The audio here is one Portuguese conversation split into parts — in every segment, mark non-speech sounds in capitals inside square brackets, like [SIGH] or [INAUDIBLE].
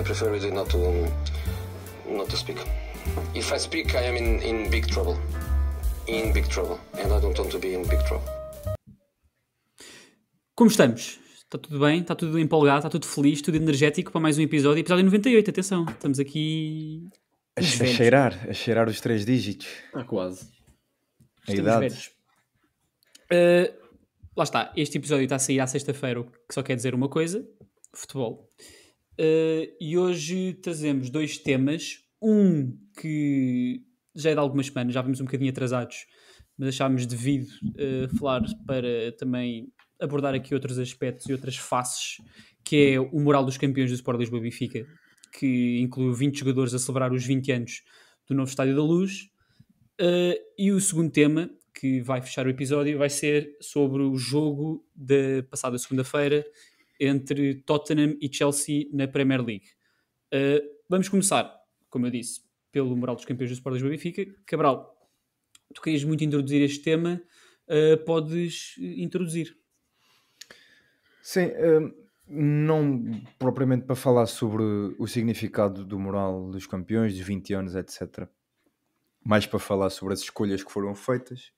I prefer really not to um, not to speak. If I speak, I am in, in big trouble. In big trouble. And I don't want to be in big trouble. Como estamos? Está tudo bem? Está tudo empolgado? Está tudo feliz? Tudo energético para mais um episódio? Episódio 98, atenção. Estamos aqui... A, a cheirar. A cheirar os três dígitos. Ah, quase. A idade. Uh, lá está. Este episódio está a sair à sexta-feira, o que só quer dizer uma coisa. Futebol. Uh, e hoje trazemos dois temas. Um que já é de algumas semanas, já vimos um bocadinho atrasados, mas achámos devido uh, falar para também abordar aqui outros aspectos e outras faces, que é o moral dos campeões do Sport Lisboa Benfica, que incluiu 20 jogadores a celebrar os 20 anos do novo Estádio da Luz. Uh, e o segundo tema, que vai fechar o episódio, vai ser sobre o jogo da passada segunda-feira entre Tottenham e Chelsea na Premier League. Uh, vamos começar, como eu disse, pelo moral dos campeões do Sport Lisboa Benfica. Cabral, tu querias muito introduzir este tema, uh, podes introduzir. Sim, uh, não propriamente para falar sobre o significado do moral dos campeões, dos 20 anos, etc. Mais para falar sobre as escolhas que foram feitas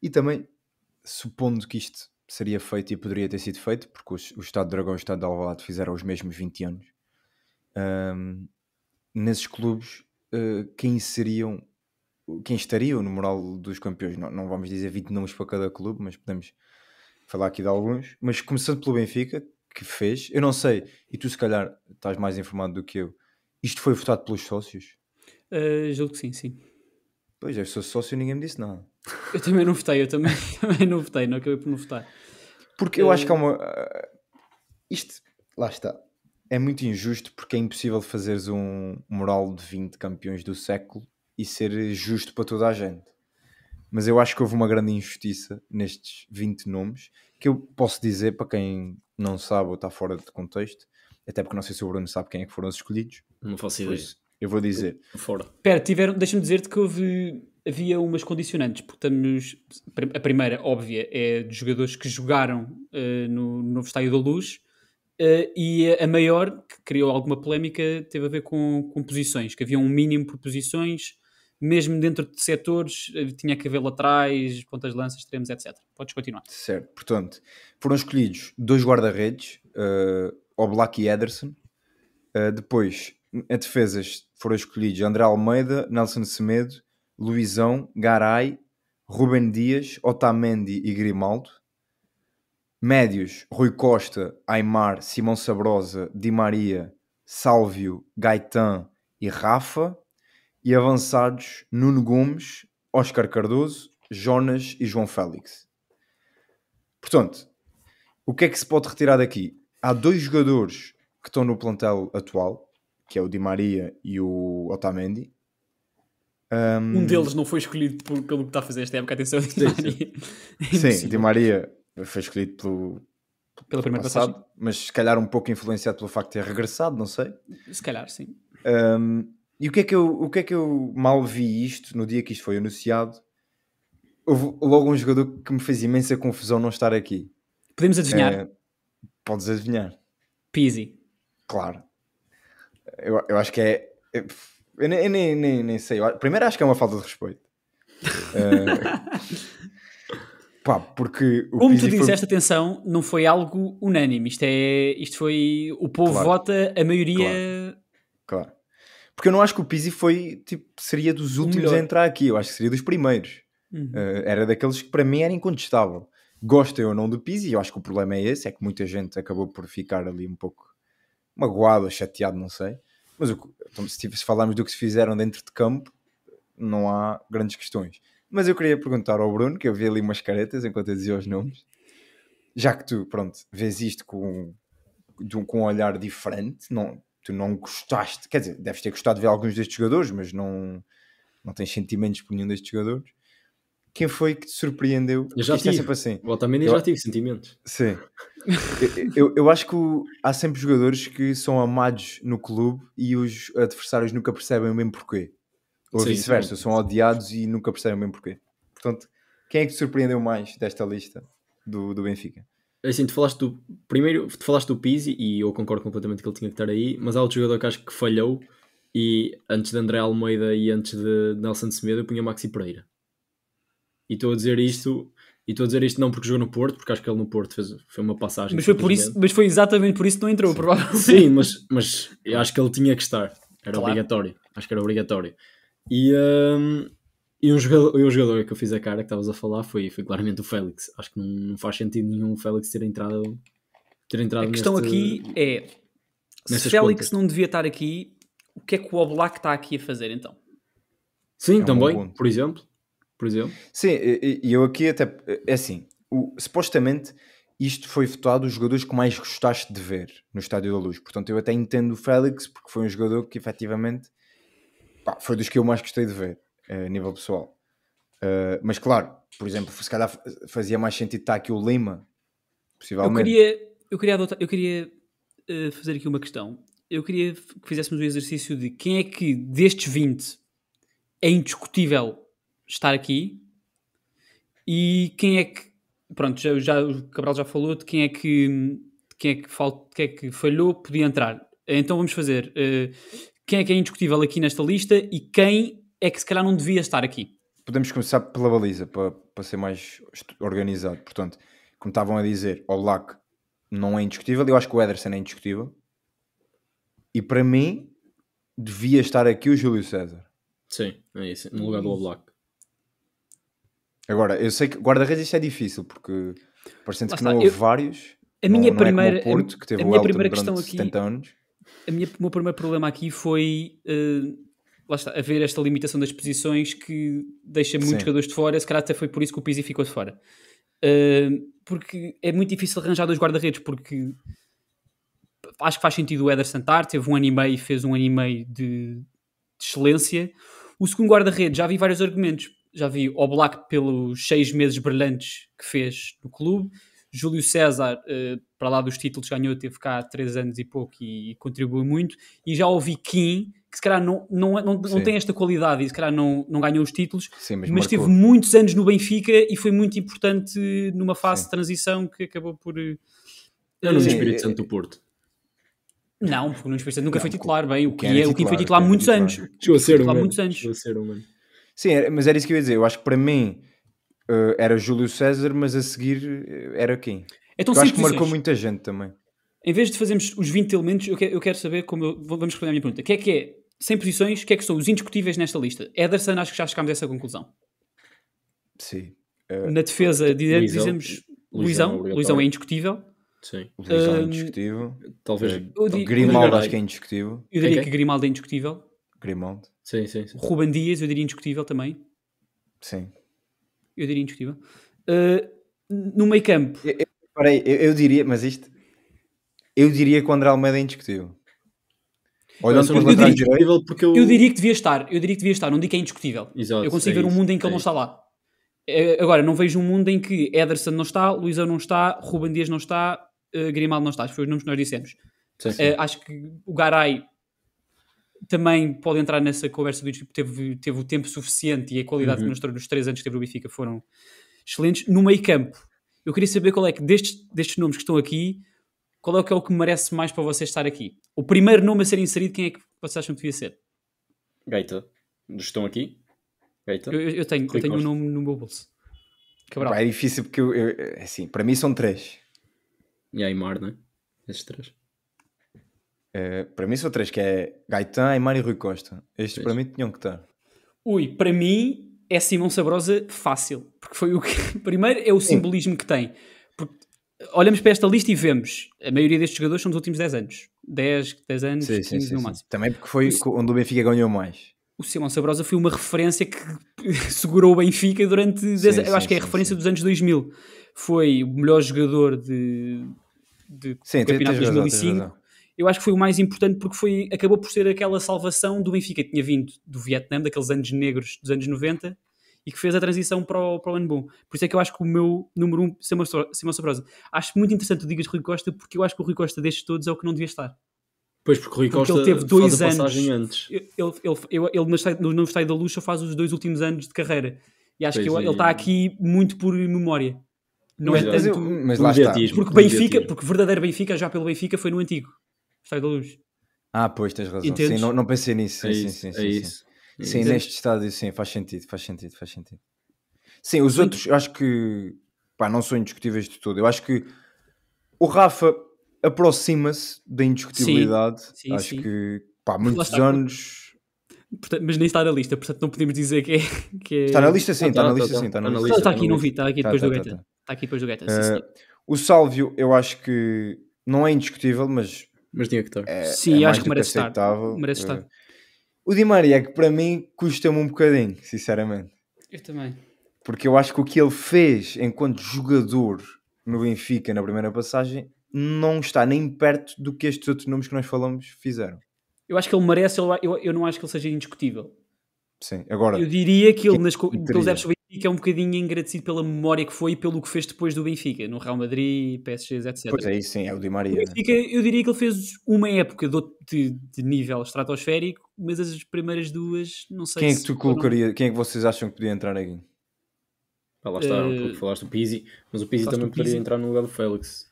e também, supondo que isto seria feito e poderia ter sido feito, porque o, o Estado de Dragão e o Estado de Alvalade fizeram os mesmos 20 anos. Um, nesses clubes, uh, quem seriam, quem estariam no moral dos campeões? Não, não vamos dizer 20 nomes para cada clube, mas podemos falar aqui de alguns. Mas começando pelo Benfica, que fez, eu não sei, e tu se calhar estás mais informado do que eu, isto foi votado pelos sócios? Uh, julgo que sim, sim. Pois, eu sou sócio e ninguém me disse nada. Eu também não votei, eu também, [LAUGHS] também não votei, não acabei por não votar. Porque eu, eu acho que há eh, uma. Eh, isto, lá está. É muito injusto porque é impossível fazeres um moral de 20 campeões do século e ser justo para toda a gente. Mas eu acho que houve uma grande injustiça nestes 20 nomes que eu posso dizer para quem não sabe ou está fora de contexto, até porque não sei se o Bruno sabe quem é que foram os escolhidos. Não faço ideia. Isso, eu vou dizer. Fora. Espera, tiveram, deixa-me dizer-te que houve, havia umas condicionantes, porque estamos. A primeira, óbvia, é dos jogadores que jogaram uh, no, no novo Estádio da Luz. Uh, e a maior, que criou alguma polémica, teve a ver com, com posições, que havia um mínimo por posições, mesmo dentro de setores, eh, tinha que haver laterais, pontas de lança, extremos, etc. Podes continuar. Certo, portanto, foram escolhidos dois guarda-redes, uh, Oblak e Ederson, uh, depois a defesas foram escolhidos André Almeida, Nelson Semedo, Luizão, Garay, Rubem Dias, Otamendi e Grimaldo. Médios, Rui Costa, Aymar, Simão Sabrosa, Di Maria, Sálvio, Gaetan e Rafa. E avançados, Nuno Gomes, Oscar Cardoso, Jonas e João Félix. Portanto, o que é que se pode retirar daqui? Há dois jogadores que estão no plantel atual, que é o Di Maria e o Otamendi. Um, um deles não foi escolhido pelo que está a fazer esta época, atenção, Di Maria. Sim, sim [LAUGHS] Di Maria foi escolhido pelo, pela primeira passado, passagem. mas se calhar um pouco influenciado pelo facto de ter regressado, não sei. Se calhar, sim. Um, e o que, é que eu, o que é que eu mal vi isto no dia que isto foi anunciado? Houve logo um jogador que me fez imensa confusão não estar aqui. Podemos adivinhar? É, podes adivinhar. Pizzi. Claro. Eu, eu acho que é. é eu nem, nem, nem, nem sei. Eu, primeiro, acho que é uma falta de respeito. uh, [LAUGHS] pá, porque. Como tu disseste, foi... atenção, não foi algo unânime. Isto, é, isto foi. O povo claro. vota, a maioria. Claro. claro. Porque eu não acho que o Pizzi foi. Tipo, seria dos últimos a entrar aqui. Eu acho que seria dos primeiros. Uhum. Uh, era daqueles que para mim era incontestável. gosta eu ou não do Pizzi, eu acho que o problema é esse, é que muita gente acabou por ficar ali um pouco magoado ou chateado, não sei. Mas o, então, se, se falarmos do que se fizeram dentro de campo, não há grandes questões. Mas eu queria perguntar ao Bruno, que eu vi ali umas caretas enquanto eu dizia os nomes, já que tu, pronto, vês isto com, com um olhar diferente, não, tu não gostaste, quer dizer, deves ter gostado de ver alguns destes jogadores, mas não, não tens sentimentos por nenhum destes jogadores. Quem foi que te surpreendeu? Eu já é tive. assim. também eu... já tive sentimentos. Sim eu, eu, acho que o, há sempre jogadores que são amados no clube e os adversários nunca percebem bem porquê. Ou vice-versa, são odiados e nunca percebem bem porquê. Portanto, quem é que te surpreendeu mais desta lista do, do Benfica? É assim, tu falaste do. Primeiro, tu falaste do Pizzi e eu concordo completamente que ele tinha que estar aí, mas há outro jogador que acho que falhou e antes de André Almeida e antes de Nelson Semedo eu punha Maxi Pereira. E estou a dizer isto e estou a dizer isto não porque jogou no Porto, porque acho que ele no Porto fez, foi uma passagem. Mas foi, por isso, mas foi exatamente por isso que não entrou, Sim. provavelmente. Sim, mas, mas eu acho que ele tinha que estar. Era claro. obrigatório. Acho que era obrigatório. E, um, e um jogador, e um jogador que eu fiz a cara que estavas a falar foi, foi claramente o Félix. Acho que não, não faz sentido nenhum o Félix ter entrado. Ter entrado a questão neste, aqui é: se Félix contas. não devia estar aqui, o que é que o Oblak está aqui a fazer então? Sim, é também, um por exemplo por exemplo. Sim, e eu aqui até. É assim, o, supostamente isto foi votado os jogadores que mais gostaste de ver no Estádio da Luz. Portanto, eu até entendo o Félix, porque foi um jogador que efetivamente pá, foi dos que eu mais gostei de ver eh, a nível pessoal. Uh, mas claro, por exemplo, se calhar fazia mais sentido estar aqui o Lima, possivelmente. Eu queria, eu queria, adotar, eu queria uh, fazer aqui uma questão. Eu queria que fizéssemos o um exercício de quem é que destes 20 é indiscutível estar aqui e quem é que pronto já, já o Cabral já falou de quem é que quem é que, fal, quem é que falhou podia entrar então vamos fazer uh, quem é que é indiscutível aqui nesta lista e quem é que se calhar não devia estar aqui podemos começar pela baliza para, para ser mais organizado portanto como estavam a dizer o Lac não é indiscutível eu acho que o Ederson é indiscutível e para mim devia estar aqui o Júlio César sim é isso no lugar do Oblak Agora, eu sei que guarda-redes isto é difícil, porque parecendo que não houve eu, vários. A minha não, primeira. Não é Porto, que teve a minha primeira questão aqui. anos. A minha, o meu primeiro problema aqui foi. Uh, lá está, haver esta limitação das posições que deixa muitos Sim. jogadores de fora. Se calhar até foi por isso que o Pizzi ficou de fora. Uh, porque é muito difícil arranjar dois guarda-redes, porque acho que faz sentido o Eder Santar, teve um ano e meio e fez um ano e meio de, de excelência. O segundo guarda-redes, já vi vários argumentos já vi black pelos seis meses brilhantes que fez no clube. Júlio César, eh, para lá dos títulos que ganhou, teve cá três anos e pouco e, e contribui muito. E já ouvi Kim, que se calhar não, não, não, não tem esta qualidade e se calhar não, não ganhou os títulos, Sim, mas, mas teve muitos anos no Benfica e foi muito importante numa fase Sim. de transição que acabou por. Eh, Eu não vi Espírito eh, Santo do Porto. Não, porque o Espírito Santo nunca não, foi titular, bem, o que, é, o que é foi titular há muitos anos. Chegou a ser um. ser anos. Sim, mas era isso que eu ia dizer. Eu acho que para mim uh, era Júlio César, mas a seguir eh, era quem? É tão eu acho que marcou muita gente também. Em vez de fazermos os 20 elementos, eu quero, eu quero saber como. Eu, vamos responder a minha pergunta. O que é que é, sem posições, o que é que são os indiscutíveis nesta lista? Ederson, acho que já chegámos a essa conclusão. Sim. Uh, Na eh, defesa, uh, dizemos, Luizão, é Luizão, Luizão é indiscutível. Sim. Luizão é indiscutível. Talvez. Grimaldo acho que é indiscutível. Eu diria okay. que Grimaldo é indiscutível. Grimaldo. Sim, sim, sim. Ruben Dias, eu diria indiscutível também. Sim. Eu diria indiscutível. Uh, no meio campo. Eu, eu, eu, eu, diria, mas isto. Eu diria que o André Almeida é indiscutível. Olhando para os laterais indiscutível Porque eu... eu diria que devia estar, eu diria que devia estar, não digo que é indiscutível. Exato, eu consigo é ver isso, um mundo em que é ele não está lá. É, agora, não vejo um mundo em que Ederson não está, Luizão não está, Ruben Dias não está, uh, Grimaldo não está. Foi os nomes que nós dissemos. Sim, sim. Uh, acho que o Garay também pode entrar nessa conversa do tipo, teve, teve o tempo suficiente e a qualidade uhum. que mostrou nos três anos que teve o Benfica foram excelentes. No meio campo, eu queria saber qual é que, destes, destes nomes que estão aqui, qual é que é o que merece mais para você estar aqui? O primeiro nome a ser inserido, quem é que vocês acham que devia ser? Gaita. Estão aqui? Gaita. Eu, eu tenho, eu tenho um nome no meu bolso. Cabral. é difícil porque, eu, eu, é assim, para mim são três. E Aymar, não é? Esses três. Eh, para mim são três, que é Gaetan, Aymar e Rui Costa. Estes Sim. para mim tinham que estar. Ui, para mim é Simão Sabrosa fácil, porque foi o que... [LAUGHS] Primeiro é o simbolismo que tem. Porque olhamos para esta lista e vemos, a maioria destes jogadores são dos últimos 10 anos. 10, 10 anos, sim, 15 sim, no máximo. Também porque foi o... onde o Benfica ganhou mais. O Simão Sabrosa foi uma referência que [LAUGHS] segurou o Benfica durante, eu acho que é a referência dos anos 2000. Foi o melhor jogador de, de sim, campeonato de 2005 eu acho que foi o mais importante porque foi, acabou por ser aquela salvação do Benfica que tinha vindo do Vietnã, daqueles anos negros dos anos 90 e que fez a transição para o, para o ano bom. Por isso é que eu acho que o meu número um, Simão Sabrosa, acho muito interessante o Digas Rui Costa porque eu acho que o Rui Costa destes todos é o que não devia estar. Pois, porque o Rui Costa ele teve dois faz anos, antes. Ele, ele, ele, ele no Novo Estádio da Luxa faz os dois últimos anos de carreira. E acho pois que é. ele está aqui muito por memória. Não mas, é tanto mas lá está. Porque, Benfica, porque verdadeiro Benfica, já pelo Benfica, foi no antigo sai da luz. Ah, pois, tens razão. Entendes? Sim, não, não, pensei nisso. Sim, é isso, sim, é sim, é sim. Isso. sim Entendes? neste estádio, sim, faz sentido, faz sentido, faz sentido. Sim, os outros, eu acho que pá, não são indiscutíveis de tudo. Eu acho que o Rafa aproxima-se da indiscutibilidade. Sim, acho que pá, muitos está, anos. Portanto, mas nem está na lista, portanto não podemos dizer que é. [LAUGHS] Que é... Está na lista, sim, tá, está, na tá, lista, tá, sim. Está, na lista, está aqui, não vi, está aqui depois do Gaeta. Está aqui depois do Gaeta. Uh, o Sálvio, eu acho que não é indiscutível, mas mas tinha que estar. É, Sim, é acho que merece que estar. Merece é. estar. O Di Maria, que para mim custa-me um bocadinho, sinceramente. Eu também. Porque eu acho que o que ele fez enquanto jogador no Benfica na primeira passagem não está nem perto do que estes outros nomes que nós falamos fizeram. Eu acho que ele merece, eu, eu não acho que ele seja indiscutível. Sim, agora. Eu diria que ele, nas, pelos erros fica é um bocadinho engradecido pela memória que foi e pelo que fez depois do Benfica, no Real Madrid, PSG, etc. Pois é, sim, é o Di Maria. O né? Benfica, eu diria que ele fez uma época de, de nível estratosférico, mas as primeiras duas, não sei quem é que tu colocaria, não... Quem é que vocês acham que podia entrar aqui? Ah, lá está, uh, falaste o Pizzi, mas o Pizzi também poderia entrar no lugar do Félix.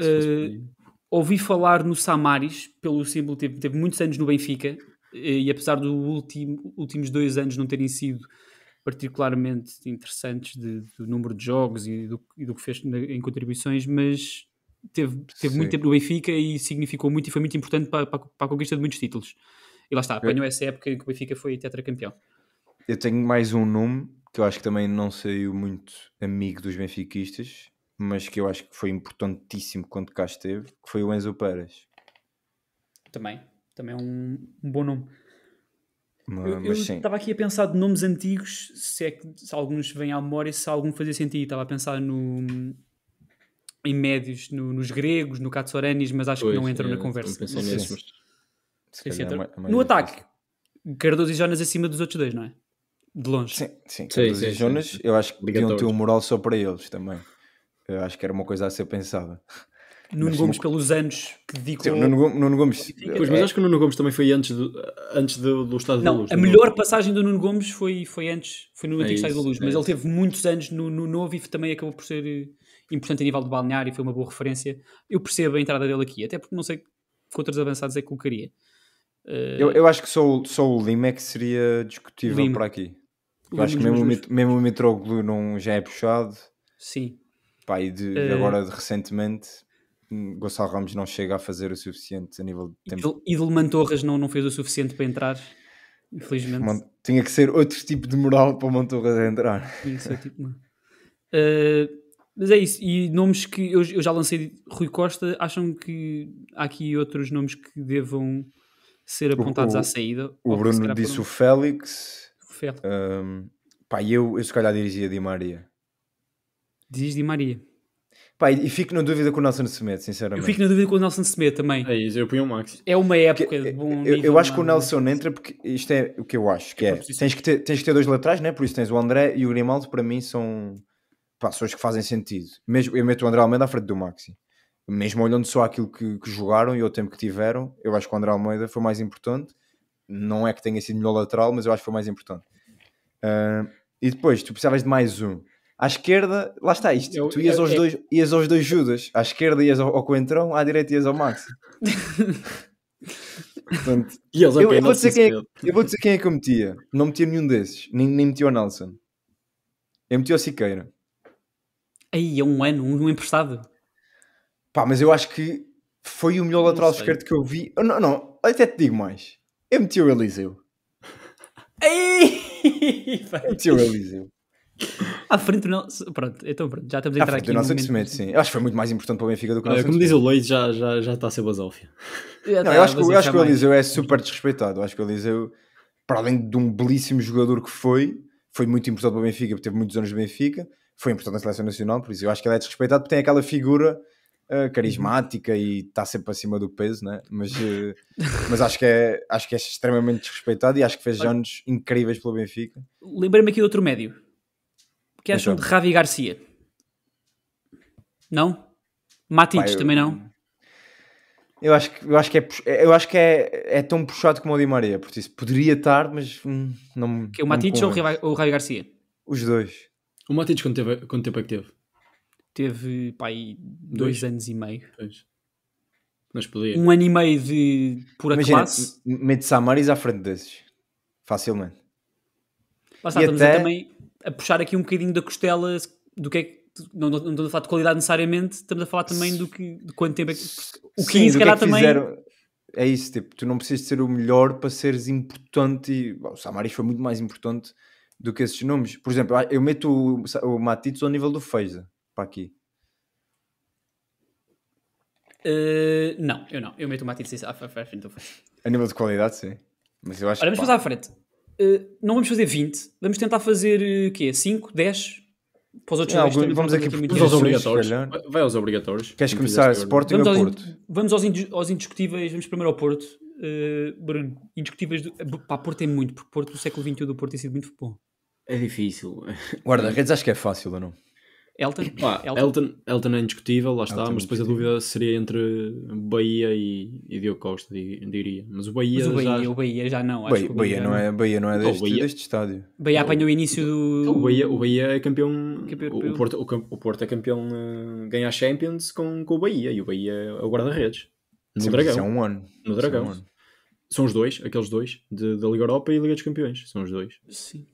Uh, ouvi falar no Samaris, pelo símbolo, teve, teve muitos anos no Benfica, eh, e apesar dos último, últimos dois anos não terem sido particularmente interessantes de, do número de jogos e do, e do que fez na, em contribuições, mas teve, teve muito tempo no Benfica e significou muito e foi muito importante para, para, para a conquista de muitos títulos. E lá está, apanhou eu, essa época em que o Benfica foi tetracampeão. Eu tenho mais um nome que eu acho que também não saiu muito amigo dos benfiquistas, mas que eu acho que foi importantíssimo quando cá esteve, que foi o Enzo Pérez. Também, também é um, um bom nome eu estava aqui a pensar de nomes antigos, se é que se alguns vêm à memória, se algum fazia sentido. Estava a pensar no, em médios, no, nos gregos, no Katsouranis mas acho pois, que não entram é, na conversa. Não nisso, mas... se se é, é mais, mais no ataque, Cardoso e Jonas acima dos outros dois, não é? De longe. Sim, sim. Cardoso sim, e Jonas, sim. eu acho que deviam ter um moral só para eles também. Eu acho que era uma coisa a ser pensada. Nuno Gomes pelos anos que dedicou. Sim, Nuno, Nuno Gomes. Eh, pois, mas é acho que o Nuno Gomes também foi antes do, antes do, do Estádio não, da Luz. A não é? melhor não. passagem do Nuno Gomes foi, foi antes, foi no é antigo é Estádio da Luz, é mas ele teve muitos anos no, no novo e também acabou por ser eh, importante a nível de balneário e foi uma boa referência. Eu percebo a entrada dele aqui, até porque não sei quantos avançados é que colocaria. Uh... Eu, eu acho que só, só o Lima é que seria discutível Lima. para aqui. Eu Lima, acho que mesmo, mesmo, o Mitroglou não já é puxado. Sim. Pai, de, uh... agora de recentemente Gonçalo Ramos não chega a fazer o suficiente a nível de tempo. Ídolo Mantorras não, não fez o suficiente para entrar, infelizmente. tinha que ser outro tipo de moral para o Mantorras entrar. Tinha que ser tipo. uh, mas é isso, e nomes que eu, eu já lancei Rui Costa, acham que há aqui outros nomes que devam ser apontados o, à saída? O Bruno disse um... o Félix. O Félix. Um, pá, eu, eu se calhar dirigia Di Maria. Diz Di Maria. Pá, e fico na dúvida com o Nelson Semedo, sinceramente. Eu fico na dúvida com o Nelson Semedo também. É isso, eu ponho o Max. É uma época que, de bom Eu, eu acho que o Nelson entra porque isto é o que eu acho, que é, é tens, que ter, tens que ter dois laterais, né? por isso tens o André e o Grimaldo, para mim são pessoas que fazem sentido. Mesmo, eu meto o André Almeida à frente do Maxi. Mesmo olhando só aquilo que, que jogaram e o tempo que tiveram, eu acho que o André Almeida foi mais importante. Não é que tenha sido melhor lateral, mas eu acho que foi mais importante. Uh, e depois, tu precisavas de mais um. À esquerda, lá está isto. Eu, tu ias, eu, aos eu, é- dois, ias aos dois Judas. À esquerda ias ao, ao Coentrão, à direita ias ao Max. [LAUGHS] Portanto, e eles eu, eu, vou dizer quem é, eu vou dizer quem é que eu metia. Não metia nenhum desses. Nem, nem metia o Nelson. Eu metia o Siqueira. Aí, é um ano, um emprestado. Pá, mas eu acho que foi o melhor lateral esquerdo que eu vi. Eu, não, não, até te digo mais. Eu meti o Eliseu. Ei! [LAUGHS] eu meti o Eliseu à frente do nosso. Pronto, então pronto, já estamos a entrar à frente aqui. do nosso momento... sim. Eu acho que foi muito mais importante para o Benfica do que o nosso. Como diz o Leite, já, já, já está a ser basófia. Não, eu acho que, eu acho que o Eliseu é super desrespeitado. Eu acho que o Eliseu, para além de um belíssimo jogador que foi, foi muito importante para o Benfica, porque teve muitos anos no Benfica, foi importante na seleção nacional, por isso eu acho que ele é desrespeitado porque tem aquela figura. Uh, carismática e está sempre acima do peso, né? mas, uh, [LAUGHS] mas acho, que é, acho que é extremamente desrespeitado e acho que fez anos incríveis pelo Benfica. Lembrei-me aqui de outro médio, que acham de Ravi então- Garcia? Não? Matites também não? Eu acho que, eu acho que, é, eu acho que é, é tão puxado como o Di Maria, por isso poderia estar, mas hum, não que O Matites ou o Ravi Garcia? Os dois. O Matites quanto, tempo é, quanto tempo é que teve? Teve, pai dois, dois. anos e meio. Dois. Mas podia. Um ano e meio de pura Imagina, classe. Mete Samaris à frente desses. Facilmente. Lá e até... também a puxar aqui um bocadinho da costela do que é que. Não, não, não estamos a falar de qualidade necessariamente, estamos a falar também do que de quanto tempo é que. O 15 Sim, se calhar é também. Fizeram é isso, tipo, tu não precisas ser o melhor para seres importante. E, bom, o Samaris foi muito mais importante do que esses nomes. Por exemplo, ah, eu meto o, o Matites ao nível do Feiza, para aqui. Uh, não, eu não. Eu meto o Matites à frente do A nível de qualidade, sim. Mas eu acho Olha, vamos passar à frente. Eh, não vamos fazer 20, vamos tentar fazer eh, o quê? 5, 10? Para os outros não, algum, vamos aqui vamos aos obrigatórios. Vai aos obrigatórios. Queres começar Sporting vamos ou Porto? vamos aos, ind aos indiscutíveis, vamos primeiro ao Porto. Uh, Bruno, indiscutíveis. Do, pá, Porto é muito, porque Porto do século XXI do Porto tem sido muito bom. É difícil. Guarda-redes acho que é fácil, ou não? Elton? Elton? Elton? Elton é indiscutível, lá está, Elton é mas depois a dúvida seria entre Bahia e, e Diogo Costa, diria. Mas o Bahia, mas o Bahia, já... O Bahia já não, acho Bahia, que o Bahia, Bahia não é, Bahia não é então, deste, Bahia, deste estádio. Bahia então, apanhou o início do... Então, o Bahia, o Bahia é campeão, campeão o, Porto, o, o, Porto é campeão, uh, ganha a Champions com, com o Bahia, e o Bahia é o guarda-redes, no Sim, Dragão. é um ano. No é Dragão. Um ano. São os dois, aqueles dois, de, da Liga Europa e Liga dos Campeões, são os dois. Sim.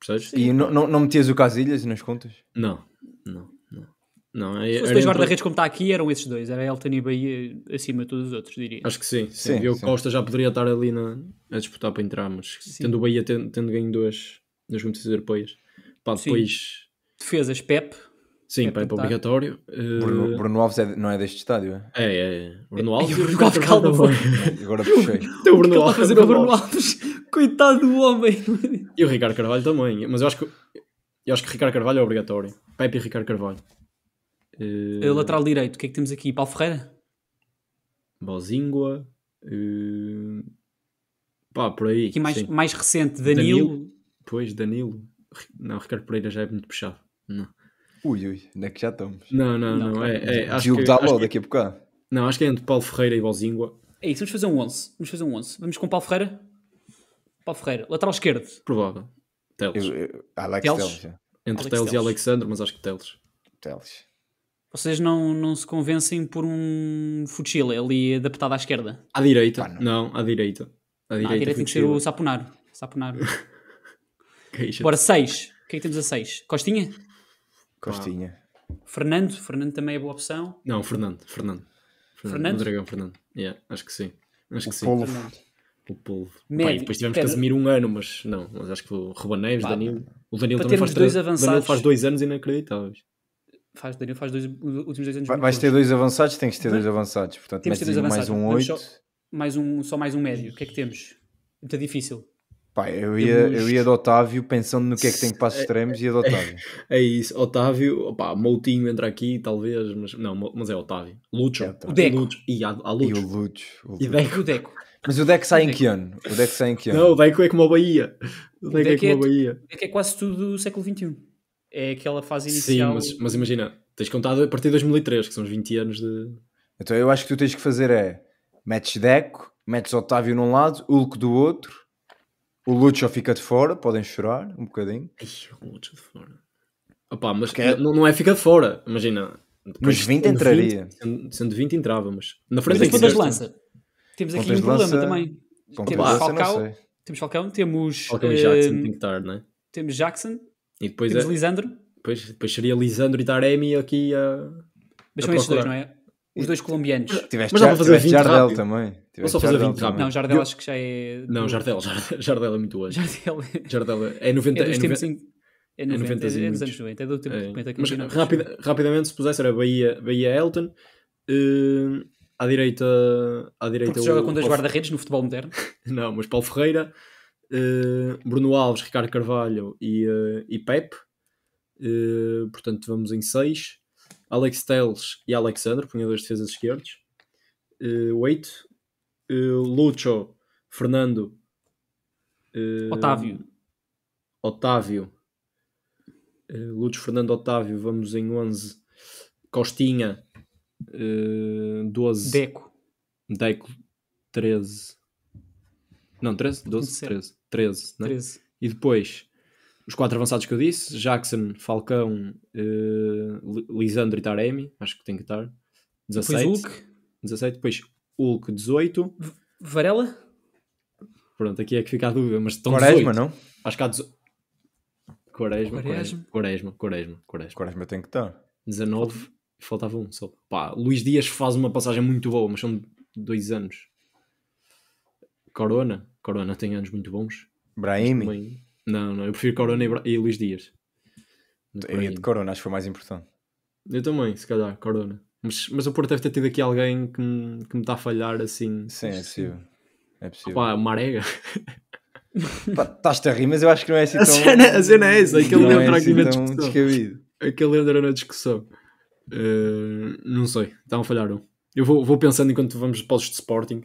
Percebes? E não, não, não metias o Casilhas nas contas? Não não, não. não é, Os dois guarda-redes, como está aqui, eram esses dois. Era Elton e Bahia eh, acima de todos os outros, diria. Acho que sim. sim, sim o Costa já poderia estar ali na, a disputar para entrar, mas sim. tendo o Bahia tendo, tendo ganho duas nas competições europeias, pá, depois. Defesas, Pep. Sim, Pepe, é tá. obrigatório. Eh, Bruno, Bruno Alves é, não é deste estádio, é? É, é. Bruno Alves. E o Bruno Alves, calma, Agora puxei. [LAUGHS] o então, Bruno Alves. o Bruno Alves. Coitado do homem. E o Ricardo Carvalho também. Mas eu acho que eu acho que Ricardo Carvalho é obrigatório. Pepe e Ricardo Carvalho. Uh... Lateral direito, o que é que temos aqui? Paulo Ferreira? Bozíngua. Uh... Eh, pá, por aí. Aqui mais, mais recente, Danilo. Danilo. Pois, Danilo. Não, Ricardo Pereira já é muito puxado. Não. Ui, ui, onde é que já estamos? Não, não, não. É, é, acho Diogo que, acho daqui a bocado. Não, acho que é entre Paulo Ferreira e Bozíngua. É isso, vamos fazer um 11. Vamos fazer um 11. Vamos com Paulo Ferreira? Paulo Ferreira, lateral esquerdo. Provável. Teles. Eu, eu, Alex Teles. Teles Entre Alex Teles, e Alexandre, mas acho que Teles. Teles. Vocês não, não se convencem por um Fuchile é ali adaptado à esquerda? À direita. Pá, não. não. à direita. À direita, não, à direita tem que ser o Saponaro. Saponaro. [LAUGHS] Bora, 6. O que é que temos a 6? Costinha? Costinha. Fernando? Fernando também é boa opção. Não, Fernando. Fernando. Fernando? Fernando? O Dragão Fernando. Yeah, acho que sim. Acho o que sim. Fernando o povo. Pá, depois tivemos Pedro. Casemiro um ano, mas não, mas acho que o Rubaneiros, Pá, Danilo. O Danilo também faz dois avançados. Danilo faz dois anos inacreditáveis. Faz, Danilo faz dois últimos dois anos. Vai, vais ter dois avançados, tens que ter dois avançados. Portanto, temos ter dois avançados. mais um oito. Só, mais um, só mais um médio. O que é que temos? Muito difícil. Pá, eu ia, eu ia de Otávio pensando no que é que tem que passar é, extremos e ia de é, Otávio. É, isso, Otávio, opá, Moutinho entra aqui, talvez, mas não, mas é Otávio. Lucho, é o Deco. Lucho. E, há, há Lucho. E o Lucho. O Lucho. E Deco. O Deco. Mas o deck sai em é que ano? O deck sai em que ano? Não, o deck é como a Bahia. O deck, o deck é, como é, a Bahia. O deck é quase tudo do século XXI. É aquela fase inicial. Sim, mas, mas imagina, tens contado a partir de 2003, que são os 20 anos de. Então eu acho que tu tens que fazer é metes Deco, metes Otávio num lado, Hulk do outro, o Lucho fica de fora, podem chorar um bocadinho. Ai, o Lucho de fora. Opa, mas é... Não, não é fica de fora, imagina. Mas 20 entraria. 20 entrava, mas na frente mas tem é é que temos aqui o um problema também. temos lança, temos Falcão, temos. Falcão e Jackson, eh, tem que estar, não é? Temos Jackson, e depois temos é... Lisandro. Depois, depois seria Lisandro e Taremi aqui a. Mas a são estes dois, não é? Os dois colombianos. Tiveste mas dá para fazer 20 Jardel rápido. também. Vou só fazer 20 rápido. Não, Jardel acho que já é. Não, Jardel, Jardel, é muito hoje. Jardel, é- Jardel é 90. É, é, 90, é, 90, é 90 é, é, dos anos 90, é do tempo é. que Mas rapida, rapidamente, se pusesse, era Bahia, Bahia Elton, uh, à direita. À direita se joga com dois guarda-redes no futebol moderno? [LAUGHS] não, mas Paulo Ferreira, uh, Bruno Alves, Ricardo Carvalho e, uh, e Pepe. Uh, portanto, vamos em seis. Alex Teles e Alexandre, punhadores de defesas esquerdos. Uh, eh, Wait, uh, Lucho, Fernando, uh, Otávio. Otávio. Uh, Fernando, Otávio, vamos em 11. Costinha, 12. Eh, Deco. Deco, 13. Não, 13? 12? 13. 13, né? 13. E depois, os quatro avançados que eu disse, Jackson, Falcão, uh, Lisandro e Taremi, acho que tem que estar. 17. Depois Hulk. 17, depois Hulk, 18. V Varela? Pronto, aqui é que fica a dúvida, mas estão Quaresma, 18. não? Acho que há 18. Quaresma, Quaresma, Quaresma, Quaresma, Quaresma. Quaresma tem que estar. 19. Faltava um só. Pá, Luís Dias faz uma passagem muito boa, mas são dois anos. Corona. Corona tem anos muito bons. Brahim? Também... Não, não, eu prefiro Corona e, Bra... e Luís Dias. Eu ia de Corona, acho que foi mais importante. Eu também, se calhar, Corona. Mas, mas o Porto deve ter tido aqui alguém que me, que me está a falhar assim. Sim, é possível. É possível. Opa, Marega. Estás-te a rir, mas eu acho que não é assim tão. A cena, a cena é essa, aquele é entra aqui assim na discussão. Aquele na discussão. Eh, não sei, está a falhar um. Eu vou, vou pensando enquanto vamos para os de Sporting.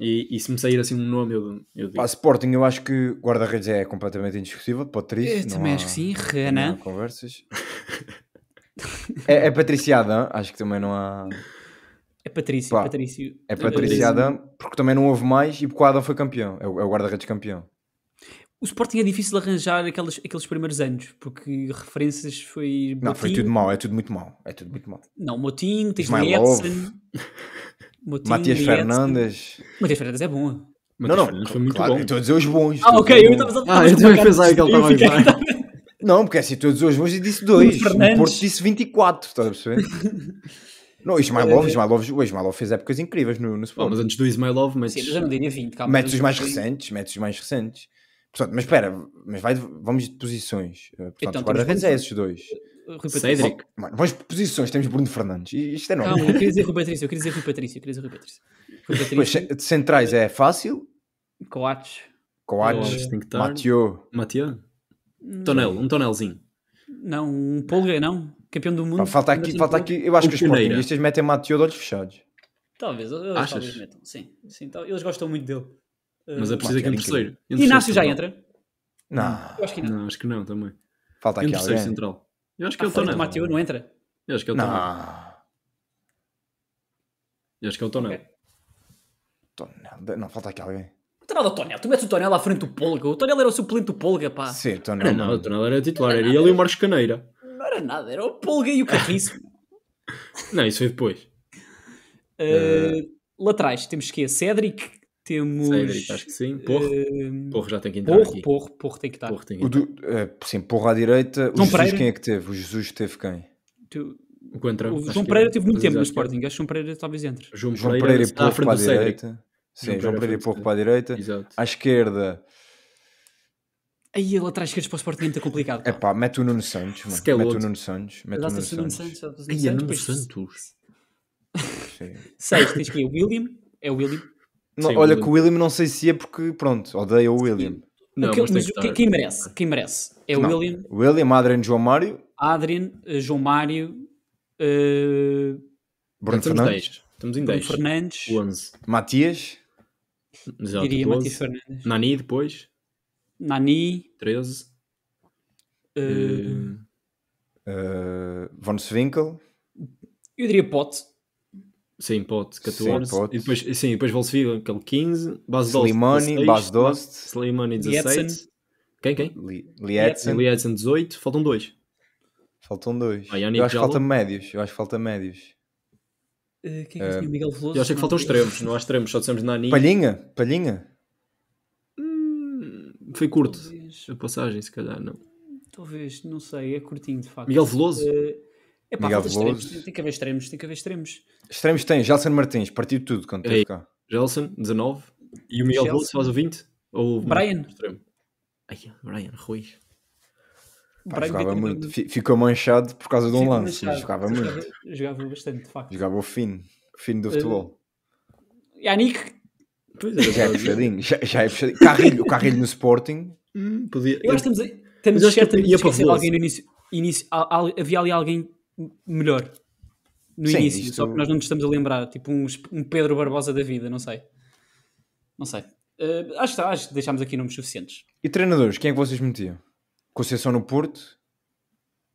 E, e, se me sair assim um nome, eu, eu digo. Pá, Sporting, eu acho que guarda-redes é completamente indiscutível. Patrício. Eu também há, acho que sim. Renan. conversas. é, é Patrícia Adam, acho que também não há. É Patrício. Pá, Patrício. É Patrícia Adam, porque também não houve mais e porque o Adam foi campeão. É o, é o guarda-redes campeão. O Sporting é difícil arranjar aqueles, aqueles primeiros anos, porque referências foi. Não, Motinho. foi tudo mal, é tudo muito mal. É tudo muito mal. Não, Motinho, tens Lietzen, [LAUGHS] Motinho, Matias Fernandes. Matias Fernandes é bom. Matias não, não, foi muito claro, bom. Estou a dizer os bons. Ah, ok, eu estava a Ah, eu também pensava que ele estava a dizer. [LAUGHS] Não, porque é assim, todos os bons e disse dois. O Porto disse 24, estás a perceber? [LAUGHS] Não, Ismailov, Ismailov, o Ismailov fez épocas incríveis no, no Sporting. Oh, mas antes do Ismailov, mas. Sim, já 20, calma. Metes os mais recentes, metes os mais recentes. Portanto, mas espera, mas vai, vamos de posições. Eh, portanto, então, os guarda-redes é esses dois. Eh, Cédric. Oh, mano, vamos de posições, temos Bruno Fernandes. Isto é normal. Não, eu queria dizer Rui Patrício, eu queria dizer Rui Patrício, eu queria dizer Rui Patrício. Rui [LAUGHS] Patrício. Depois, centrais é fácil. Coates. Coates, Mathieu. Mathieu. Tonel, um tonelzinho. Não, um polga, não. Campeão do mundo. falta aqui, falta assim, aqui eu acho que os sportingistas metem Mathieu de olhos fechados. Talvez, eles Achas? talvez metam, sim. sim eles gostam muito dele. Mas é ah, preciso aqui um terceiro. Inácio já entra? Não. acho que não. acho que não também. Falta aqui entre terceiro central. Eu acho que ah, é o Tonel. Mateu não entra? Eu acho que é o Tonel. Eu acho que é o Tonel. Não, falta aqui alguém. Tonel do é Tonel, tu metes o Tonel à frente do Polga. O Tonel era o suplente do Polga, pá. Sim, o Tonel. É não, o Tonel era titular, era, ele e o Marcos Caneira. Não era nada, era o Polga e o Carriço. [LAUGHS] não, isso foi depois. Uh, uh... temos que a Cédric, temos. Cédric, acho que sim. Porro. Uh, Porro já tem que entrar. Porro, aqui. Porro, Porro tem que estar. Porro tem que do, é, sim, Porro à direita. O Jesus Pereira. quem é que teve? O Jesus teve quem? Tu, o, o João Pereira é teve muito tempo no Sporting. Acho que o João Pereira talvez entre. João, João Pereira, e Porro para a direita. Sim, João Pereira e Porro para a direita. Exato. À esquerda. Aí ele atrás que para o Sporting é muito complicado. É pá, mete o Nuno Santos. Mano. Mete o Nuno Santos. Mete o Nuno Santos. Santos. É Aí é Nuno Santos. [LAUGHS] Seis, tens que ir. O William. É o William. Sim, olha, que o William não sei se é porque, pronto, odeia o William. Não, é o que, mas, mas que quem merece? Quem merece? É o William. William, Adrian, João Mário. Adrian, eh, João Mário. Uh... Bruno Fernandes. 10. Estamos em 10. Bruno Fernandes. 11. Matias. Exato, é Diria 12. Matias Fernandes. Nani depois. Nani. 13. Uh... Uh... Von Svinkel. Eu diria Pote. Sem pote, 14. Sem pote. E depois, sim, depois Volkswagen, aquele 15. Base 12. Slimani, Base 12. Slimani, 16. Lietzen. Quem, quem? Lietzen. Lietzen, 18. Faltam dois. Faltam dois. Ah, eu acho que falta médios. Eu acho que falta médios. Eh, quem é que uh, Miguel Veloso? Eu acho que faltam extremos. Não há extremos, só dissemos Nani. Palhinha? Palhinha? Hum, foi curto. Talvez. A passagem, se calhar, não. Talvez, não sei. É curtinho, de facto. Miguel Veloso? Uh, é pá, falta Veloso. extremos, tem que haver extremos, tem que haver extremos. Extremos tem, Gelson Martins, partiu tudo quando teve cá. Gelson, 19. E o Miguel Veloso faz o 20? Ou Brian? Extremo. Ai, Brian, Ruiz. Pá, Brian jogava muito. Ficou manchado por causa de um lance, jogava muito. Jogava bastante, de facto. Jogava o fino, fim do eh, futebol. Yannick. Pois é, é, já é puxadinho, já, já é puxadinho. Carrilho, o Carrilho no Sporting. Hum, podia. Eu acho que temos a, estamos de esquecer alguém no início. início havia ali alguém melhor no Sim, início, isto... só que nós não nos estamos a lembrar, tipo um, um Pedro Barbosa da vida, não sei. Não sei. Uh, acho, que, tá, acho que deixámos aqui nomes suficientes. E treinadores, quem é que vocês metiam? Conceição no Porto?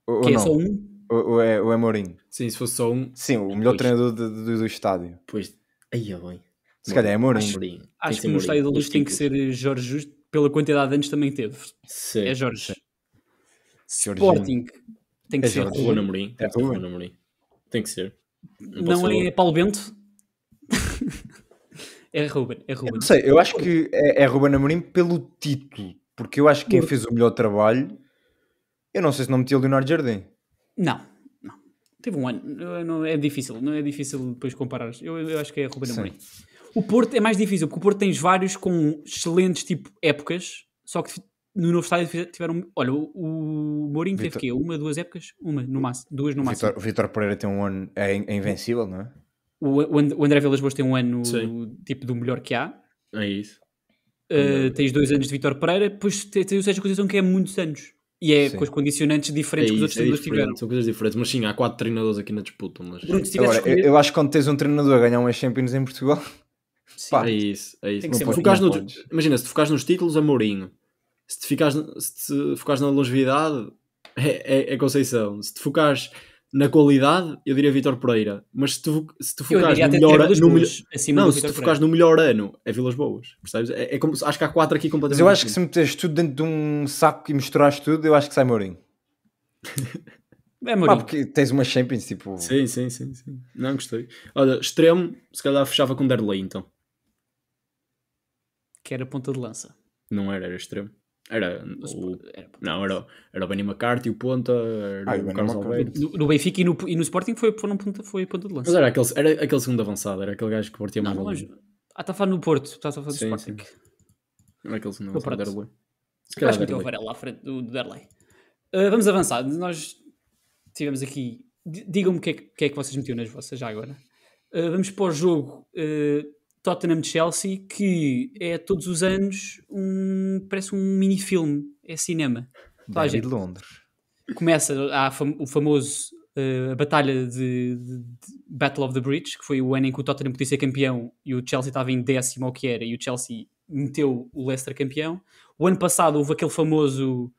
Ou, ou é não? só um? Ou, é, ou é Mourinho? Sim, se fosse só um. Sim, o melhor pois. treinador do, do, do, estádio. Pois, aí é bem. Se calhar é Mourinho. Acho, acho que no Estádio da Luz tem que ser Jorge Justo, pela quantidade de anos também teve. Sim. É Jorge. Sim. Sporting, tem que é ser. Jorge. Ruben Amorim. É Ruben Amorim. Tem que ser. Não, não é Paulo Bento? [LAUGHS] é Ruben. É Ruben. Eu não sei, eu acho que é, é Ruben Amorim pelo título. Porque eu acho que quem fez o melhor trabalho. Eu não sei se não metia o Leonardo Jardim. Não, não. Teve um ano. Não, não, é difícil. Não é difícil depois comparar. Eu, eu acho que é Ruben Amorim. O Porto é mais difícil, porque o Porto tens vários com excelentes tipo épocas, só que no novo estádio tiveram. Olha, o, Mourinho Victor... teve quê? Uma, duas épocas? Uma, no máximo. Duas no máximo. O Vitor Pereira tem um ano. É, é invencível, não é? O, o André Vilas Boas tem um ano Sim. tipo do melhor que há. É isso. Uh, tens dois anos de Vitor Pereira, depois tens o Sérgio Conceição que é muitos anos. E é sim. com os condicionantes é diferentes é que os outros é treinadores tiveram. São coisas diferentes, mas sim, há quatro treinadores aqui na disputa. Mas... Agora, escolher... eu, acho que quando tens um treinador a ganhar umas Champions em Portugal, sim, pá, é isso. É isso. Não, se no, imagina, se tu focares nos títulos, a Mourinho, se te, ficares, se te focares na longevidade, é, é, é, Conceição. Se te focares na qualidade, eu diria Vitor Pereira. Mas se tu, se focares no melhor ano. não, se focares no melhor ano, é Vilas Boas. Percebes? É, é como, acho que há quatro aqui completamente. Mas eu acho que se meteres tudo dentro de um saco e misturares tudo, eu acho que sai Mourinho. É Mourinho. Pá, porque tens uma Champions, tipo. Sim, sim, sim, sim. Não gostei. Olha, extremo, se calhar fechava com Darley então. Que era ponta de lança. Não era, era extremo. Era, o, era não, era, era o Benny McCarthy, o Ponta, era ah, o, o Carlos Alberto. No, no, Benfica e no, e no Sporting foi, foi, ponta, foi ponta de lança. Mas era aquele, era aquele segundo avançado, era aquele gajo que partia mais longe. Ah, está a falar no Porto, está a falar do Sporting. Sim. Era é aquele segundo avançado, acho que o Varela à frente do, do Derlei. Uh, vamos avançar, nós tivemos aqui... Digam-me o que, é, que, é que vocês metiam nas vossas já agora. Uh, vamos para o jogo... Uh, Tottenham-Chelsea, que é todos os anos um. parece um mini-filme, é cinema. Derby de Londres. Começa há fam o famoso. Uh, a batalha de, de, de, Battle of the Bridge, que foi o ano em que o Tottenham podia ser campeão e o Chelsea estava em décimo ao que era, e o Chelsea meteu o Leicester campeão. O ano passado houve aquele famoso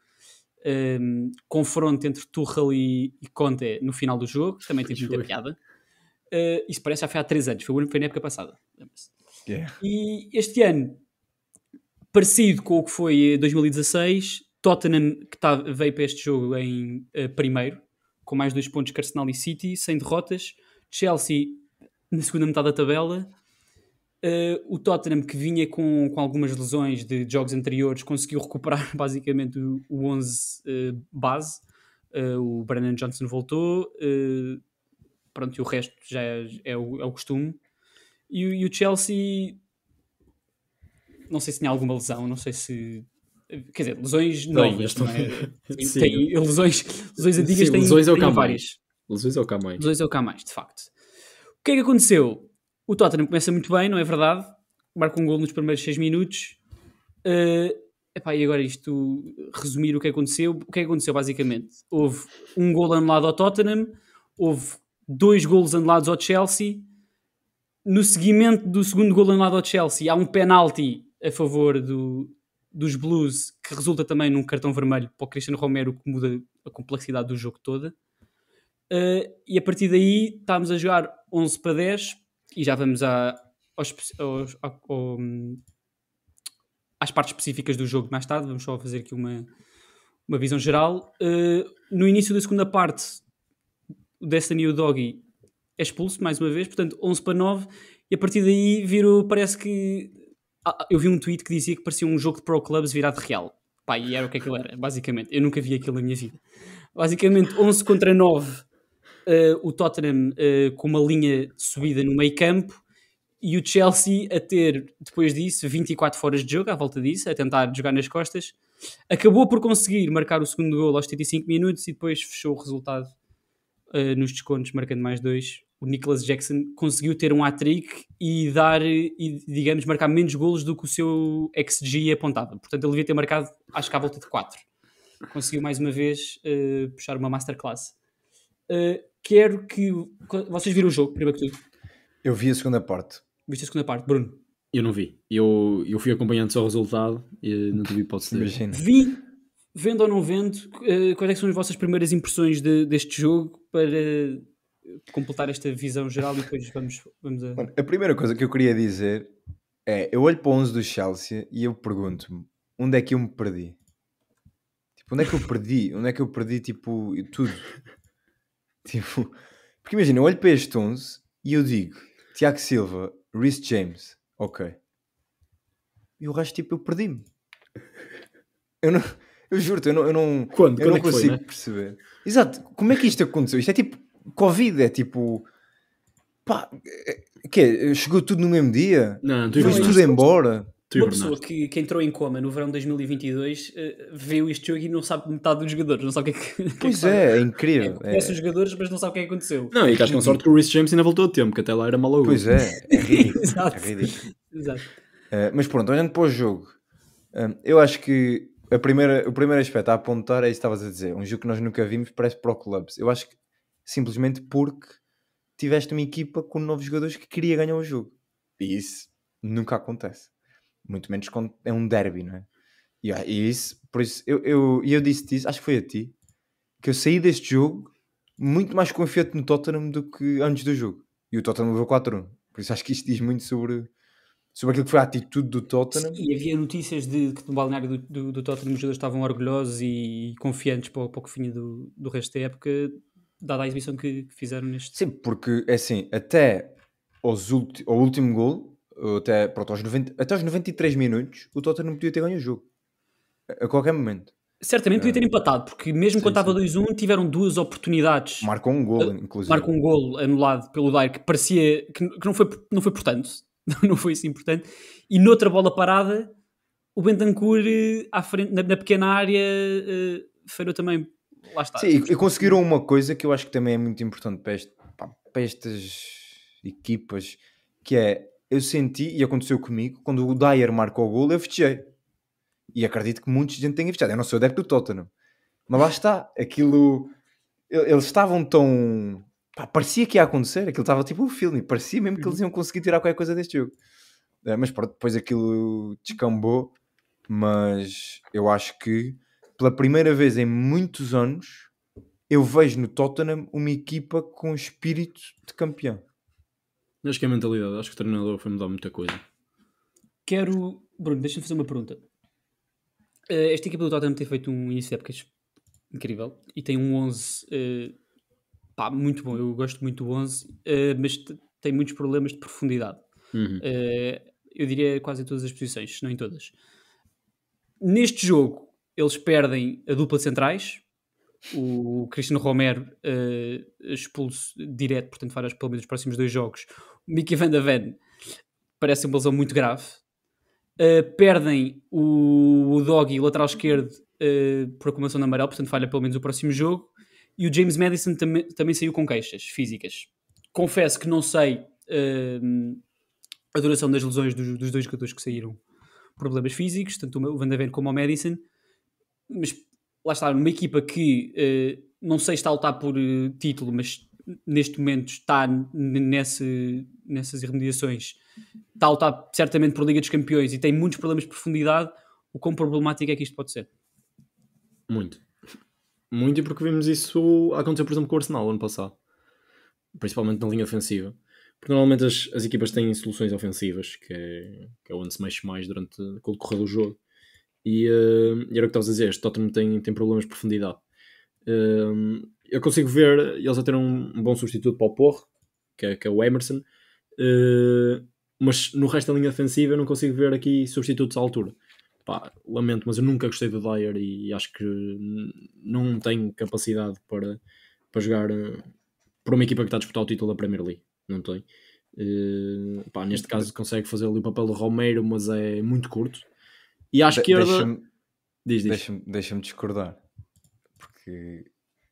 um, ehm, confronto entre Tuchel e, e Conte no final do jogo, que também teve muita piada. Uh, isso parece já foi há três anos, foi, foi na época passada. Yeah. E este ano, parecido com o que foi 2016, eh, Tottenham que tá, veio para este jogo em uh, primeiro, com mais dois pontos que Arsenal e City, sem derrotas. Chelsea na segunda metade da tabela. Uh, o Tottenham, que vinha com, com algumas lesões de jogos anteriores, conseguiu recuperar [LAUGHS] basicamente o, o 11 base. o Brandon Johnson voltou, pronto, e o resto já é, é, o, é o costume. E, e, o Chelsea, não sei se tinha alguma lesão, não sei se. Quer dizer, lesões novas, não é? tem, tem, lesões, lesões antigas Sim, tem, lesões é ou tem várias. Lesões é o cá mais. Lesões é o cá mais, de facto. O que é que aconteceu? O Tottenham começa muito bem, não é verdade? Marca um gol nos primeiros 6 minutos. Uh, epá, e agora isto, resumir o que aconteceu. O que, é que aconteceu, basicamente? Houve um gol anulado ao Tottenham, houve dois golos anulados ao Chelsea. No seguimento do segundo gol anulado ao Chelsea, há um penalti a favor do, dos Blues, que resulta também num cartão vermelho para o Cristiano Romero, que muda a complexidade do jogo toda. Uh, e a partir daí estávamos a jogar 11 para 10 e já vamos à, aos, aos, ao, ao, às partes específicas do jogo mais tarde. Vamos só fazer aqui uma, uma visão geral. Uh, no início da segunda parte o Destiny e o Doggy é expulso mais uma vez, portanto 11 para 9 e a partir daí virou, parece que ah, ah, eu vi um tweet que dizia que parecia um jogo de Pro Clubs virado real pá, e era o que aquilo é era, basicamente eu nunca vi aquilo na minha vida basicamente 11 contra 9 uh, eh, o Tottenham uh, com uma linha subida no meio campo e o Chelsea a ter, depois disso, 24 horas de jogo à volta disso, a tentar jogar nas costas. Acabou por conseguir marcar o segundo gol aos 35 minutos e depois fechou o resultado uh, nos descontos, marcando mais dois, o Nicholas Jackson conseguiu ter um hat-trick e dar, e, digamos, marcar menos golos do que o seu XG apontava. Portanto, ele devia ter marcado, acho que à volta de quatro Conseguiu mais uma vez uh, puxar uma masterclass. Uh, quero que. Vocês viram o jogo, primeiro que tudo? Eu vi a segunda parte. Viste a segunda parte, Bruno? Eu não vi. Eu, eu fui acompanhando só o resultado e não tive hipótese de. Imagina. Vi, vendo ou não vendo, uh, quais é são as vossas primeiras impressões de, deste jogo? para eh, completar esta visão geral e depois vamos, vamos a... a primeira coisa que eu queria dizer é, eu olho para o 11 do Chelsea e eu pergunto-me, onde é que eu me perdi? Tipo, onde é que eu perdi? [LAUGHS] Onde é que eu perdi, tipo, tudo? [LAUGHS] tipo, porque imagina, eu olho para este 11 e eu digo, Tiago Silva, Rhys James, ok. E o resto, tipo, eu perdi-me. Eu não... Eu juro eu não, eu não, Quando? Eu Quando não é consigo foi, né? perceber. Exato, como é que isto aconteceu? Isto é tipo Covid, é tipo. Pá, é, que Chegou tudo no mesmo dia? Não, tu Foi tudo embora? Tu Uma pessoa que, que, entrou em coma no verão de 2022 uh, eh, viu este jogo e não sabe metade dos jogadores, não sabe o que é que. Pois [LAUGHS] que é, é, é, incrível. É, conhece é. os jogadores, mas não sabe o que é que aconteceu. Não, e estás com sorte que o Rhys James ainda voltou a tempo, que até lá era maluco. Pois é, é [LAUGHS] ridículo. É Exato. ridículo. Exato. Uh, mas pronto, olhando para o jogo, eh, eu acho que a primeira, o primeiro aspecto a apontar é isso que estavas a dizer. Um jogo que nós nunca vimos parece para o Eu acho que simplesmente porque tiveste uma equipa com novos jogadores que queria ganhar o jogo. E isso nunca acontece. Muito menos quando é um derby, não é? E, e isso, por isso, eu, eu, eu disse isso, acho que foi a ti, que eu saí deste jogo muito mais confiante no Tottenham do que antes do jogo. E o Tottenham levou 4-1. Por isso acho que isto diz muito sobre sobre aquilo que foi a atitude do Tottenham. Sim, e havia notícias de que no balneário do, do, do Tottenham os jogadores estavam orgulhosos e, confiantes para, o pouco fim do, do resto da época, dada a exibição que, que fizeram neste. Sim, porque é assim, até aos ulti, ao último gol, até, pronto, aos 90, até aos 93 minutos, o Tottenham podia ter ganho o jogo a, a qualquer momento. Certamente podia ter ah. empatado, porque mesmo sim, quando estava 2-1, tiveram duas oportunidades. Marcou um gol, ah, inclusive. Marcou um gol anulado pelo Dyer, que parecia que, que não, foi, não foi portanto [LAUGHS] não foi isso assim importante. E noutra bola parada, o Bentancur eh, à frente, na, na pequena área uh, falhou também. Lá está. Sim, e, conseguiram uma coisa que eu acho que também é muito importante para, este, para estas equipas, que é, eu senti, e aconteceu comigo, quando o Dyer marcou o gol, eu festejei. E acredito que muita gente tenha festejado. Eu não sou adepto do Tottenham. Mas lá está, aquilo... Eles estavam tão Pá, parecia que ia acontecer, aquilo estava tipo um filme, parecia mesmo que eles uhum. iam conseguir tirar qualquer coisa deste jogo. É, mas pronto, depois aquilo descambou, mas eu acho que pela primeira vez em muitos anos eu vejo no Tottenham uma equipa com espírito de campeão. Acho que é a mentalidade, acho que o treinador foi mudar muita coisa. Quero, Bruno, deixa-me fazer uma pergunta. Eh, esta equipa do Tottenham tem feito um início de épocas incrível e tem um 11 uh eh, pá, muito bom. Eu gosto muito do 11, uh, eh, mas tem muitos problemas de profundidade. Uhum. Uh, eu diria quase em todas as posições, se não em todas. Neste jogo, eles perdem a dupla de centrais. O Cristiano Romero uh, expulso direto, portanto, falha pelo menos os próximos dois jogos. O Mickey Van da Ven parece uma lesão muito grave. Uh, perdem o, o Doggy, lateral esquerdo, uh, por acumulação de amarelo, portanto, falha pelo menos o próximo jogo. E o James Madison tam também saiu com queixas físicas. Confesso que não sei uh, a duração das lesões dos, dos dois jogadores que saíram. Problemas físicos, tanto o Van Ven como o Madison. Mas lá está, uma equipa que uh, não sei se está a lutar por uh, título, mas neste momento está nesse, nessas remediações, está a lutar certamente por Liga dos Campeões e tem muitos problemas de profundidade, o quão problemático é que isto pode ser? Muito. Muito e porque vimos isso acontecer, por exemplo, com o Arsenal ano passado. Principalmente na linha ofensiva. Porque normalmente as, as equipas têm soluções ofensivas, que é, que é onde se mexe mais durante com o decorrer do jogo. E, uh, era o que estavas a dizer, este Tottenham tem, tem problemas de profundidade. Uh, eu consigo ver eles a terem um, um bom substituto para o Porro, que é, que é o Emerson. Uh, mas no resto da linha defensiva eu não consigo ver aqui substitutos à altura pá, lamento, mas eu nunca gostei do Dyer e acho que não tenho capacidade para, para jogar eh, para uma equipa que está a disputar o título da Premier League. Não tem. Uh, pá, neste caso consegue fazer ali o papel do Romero, mas é muito curto. E à esquerda. Deixa-me Deixa deixa discordar. Porque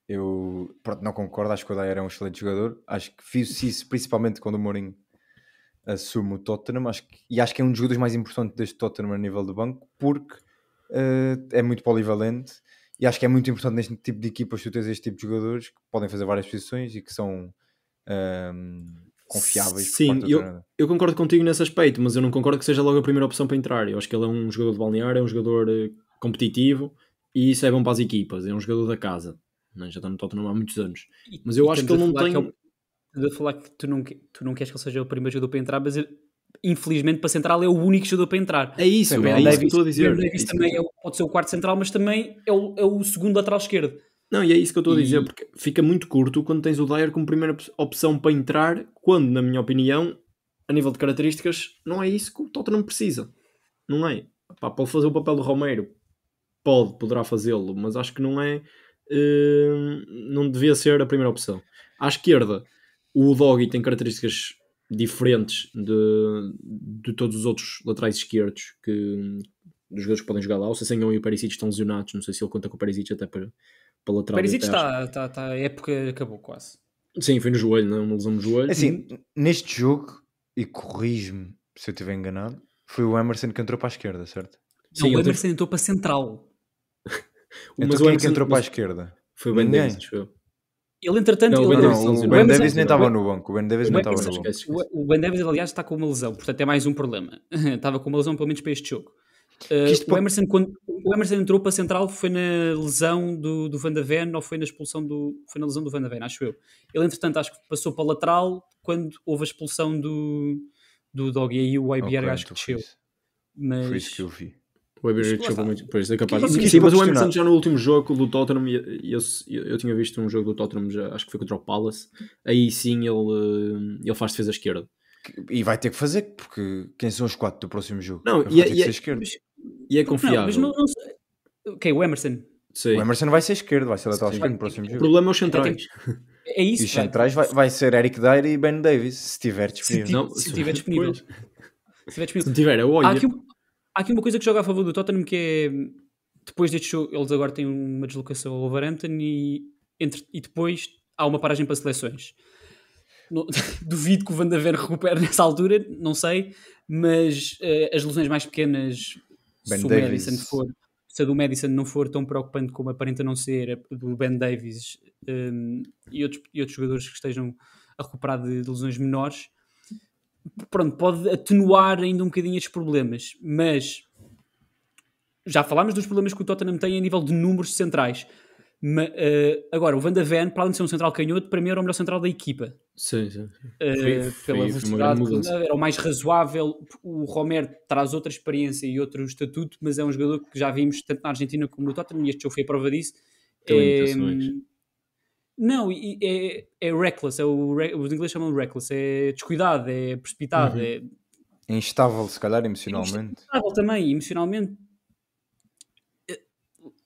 eu pronto, não concordo, acho que o Dyer é um excelente jogador. Acho que fiz isso principalmente quando o Mourinho assume o Tottenham acho que, e acho que é um dos jogadores mais importantes deste Tottenham a nível do banco porque uh, é muito polivalente e acho que é muito importante neste tipo de equipas tu tens este tipo de jogadores que podem fazer várias posições e que são um, ehm, confiáveis. Sim, eu, eu, concordo contigo nesse aspecto, mas eu não concordo que seja logo a primeira opção para entrar. Eu acho que ele é um jogador de balneário, é um jogador eh, competitivo e isso é bom para as equipas, é um jogador da casa. já está no Tottenham há muitos anos. Mas eu e acho que ele não tem. Que é o de falar que tu não, tu não queres que ele seja o primeiro jogador para entrar, mas infelizmente para central é o único jogador para entrar. É isso, Sim, é, é, é isso que estou a dizer. O Davis é também é o, pode ser o quarto central, mas também é o, é o segundo lateral esquerdo. Não, e é isso que eu estou a dizer, e... porque fica muito curto quando tens o Dyer como primeira opção para entrar, quando, na minha opinião, a nível de características, não é isso que o Tottenham precisa. Não é? Pá, pode fazer o papel do Romero, pode, poderá fazê-lo, mas acho que não é. Uh, não devia ser a primeira opção. À esquerda, o Doggy tem características diferentes de, de todos os outros laterais esquerdos que dos jogadores que podem jogar lá. O Sassenhão e o Perisic estão lesionados. Não sei se ele conta com o Perisic até para, para lateral. O Perisic está, está, está, a época acabou quase. Sim, foi no joelho, não é? Uma lesão no joelho. Assim, neste jogo, e corrijo-me se eu estiver enganado, foi o Emerson que entrou para a esquerda, certo? Sim, não, o Emerson entrou para a central. [LAUGHS] então, mas quem é que entrou para a esquerda? Foi o Ben Davis, foi. Ele, entretanto, não, ele, não, o, o Ben Davis nem estava no banco. O Ben Davis nem estava no banco. O Ben Davis, aliás, está com uma lesão, portanto é mais um problema. [LAUGHS] estava com uma lesão, pelo menos para este jogo. Uh, o, Emerson, quando, o Emerson entrou para a central foi na lesão do, do Van da Ven ou foi na expulsão do foi na lesão do Van da Ven, acho eu. Ele entretanto acho que passou para a lateral quando houve a expulsão do do Dog e aí o IBR okay, acho que então desceu. Mas, foi isso que eu vi. O Average jogou muito. Pois, é, é capaz. Sim, sim mas o Emerson já no último jogo do Tottenham, eu, eu, eu, tinha visto um jogo do Tottenham, já, acho que foi contra o Palace. Aí sim ele, eh, ele faz defesa esquerda. E vai ter que fazer, porque quem são os quatro do próximo jogo? Não, é e, vai é, ter e, é, Mas, e é confiável. Não, mas não, não Ok, o Emerson. Sim. O Emerson vai ser esquerdo, vai ser lateral esquerdo no próximo jogo. O problema é os centrais. É isso. E os centrais vai, vai ser Eric Dyer e Ben Davis, se tiver disponível. Se, ti, não, se, se tiver [LAUGHS] disponível. se tiver disponível. Se tiver, eu olho. Há aqui uma coisa que joga a favor do Tottenham que é depois deste show eles agora têm uma deslocação ao Wolverhampton e, entre, e depois há uma paragem para seleções. No, [LAUGHS] duvido que o Van der Ven recupere nessa altura, não sei, mas uh, as lesões mais pequenas, ben se o Madison for, se a do Madison não for tão preocupante como aparenta não ser, a do Ben Davis um, ehm, e, outros, e outros jogadores que estejam a recuperar de, de lesões menores, pronto, pode atenuar ainda um bocadinho estes problemas, mas já falámos dos problemas que o Tottenham tem a nível de números centrais. Mas, uh, eh, agora, o Van de Ven, para além de ser um central canhoto, para mim era o melhor central da equipa. Sim, sim. Uh, foi, pela velocidade, era o mais razoável. O Romero traz outra experiência e outro estatuto, mas é um jogador que já vimos tanto na Argentina como no Tottenham, e este show foi a prova disso. Tem é, não, é, é reckless, é o, os ingleses chamam de reckless, é descuidado, é precipitado, uhum. é... é... instável, se calhar, emocionalmente. É instável também, emocionalmente. Eh,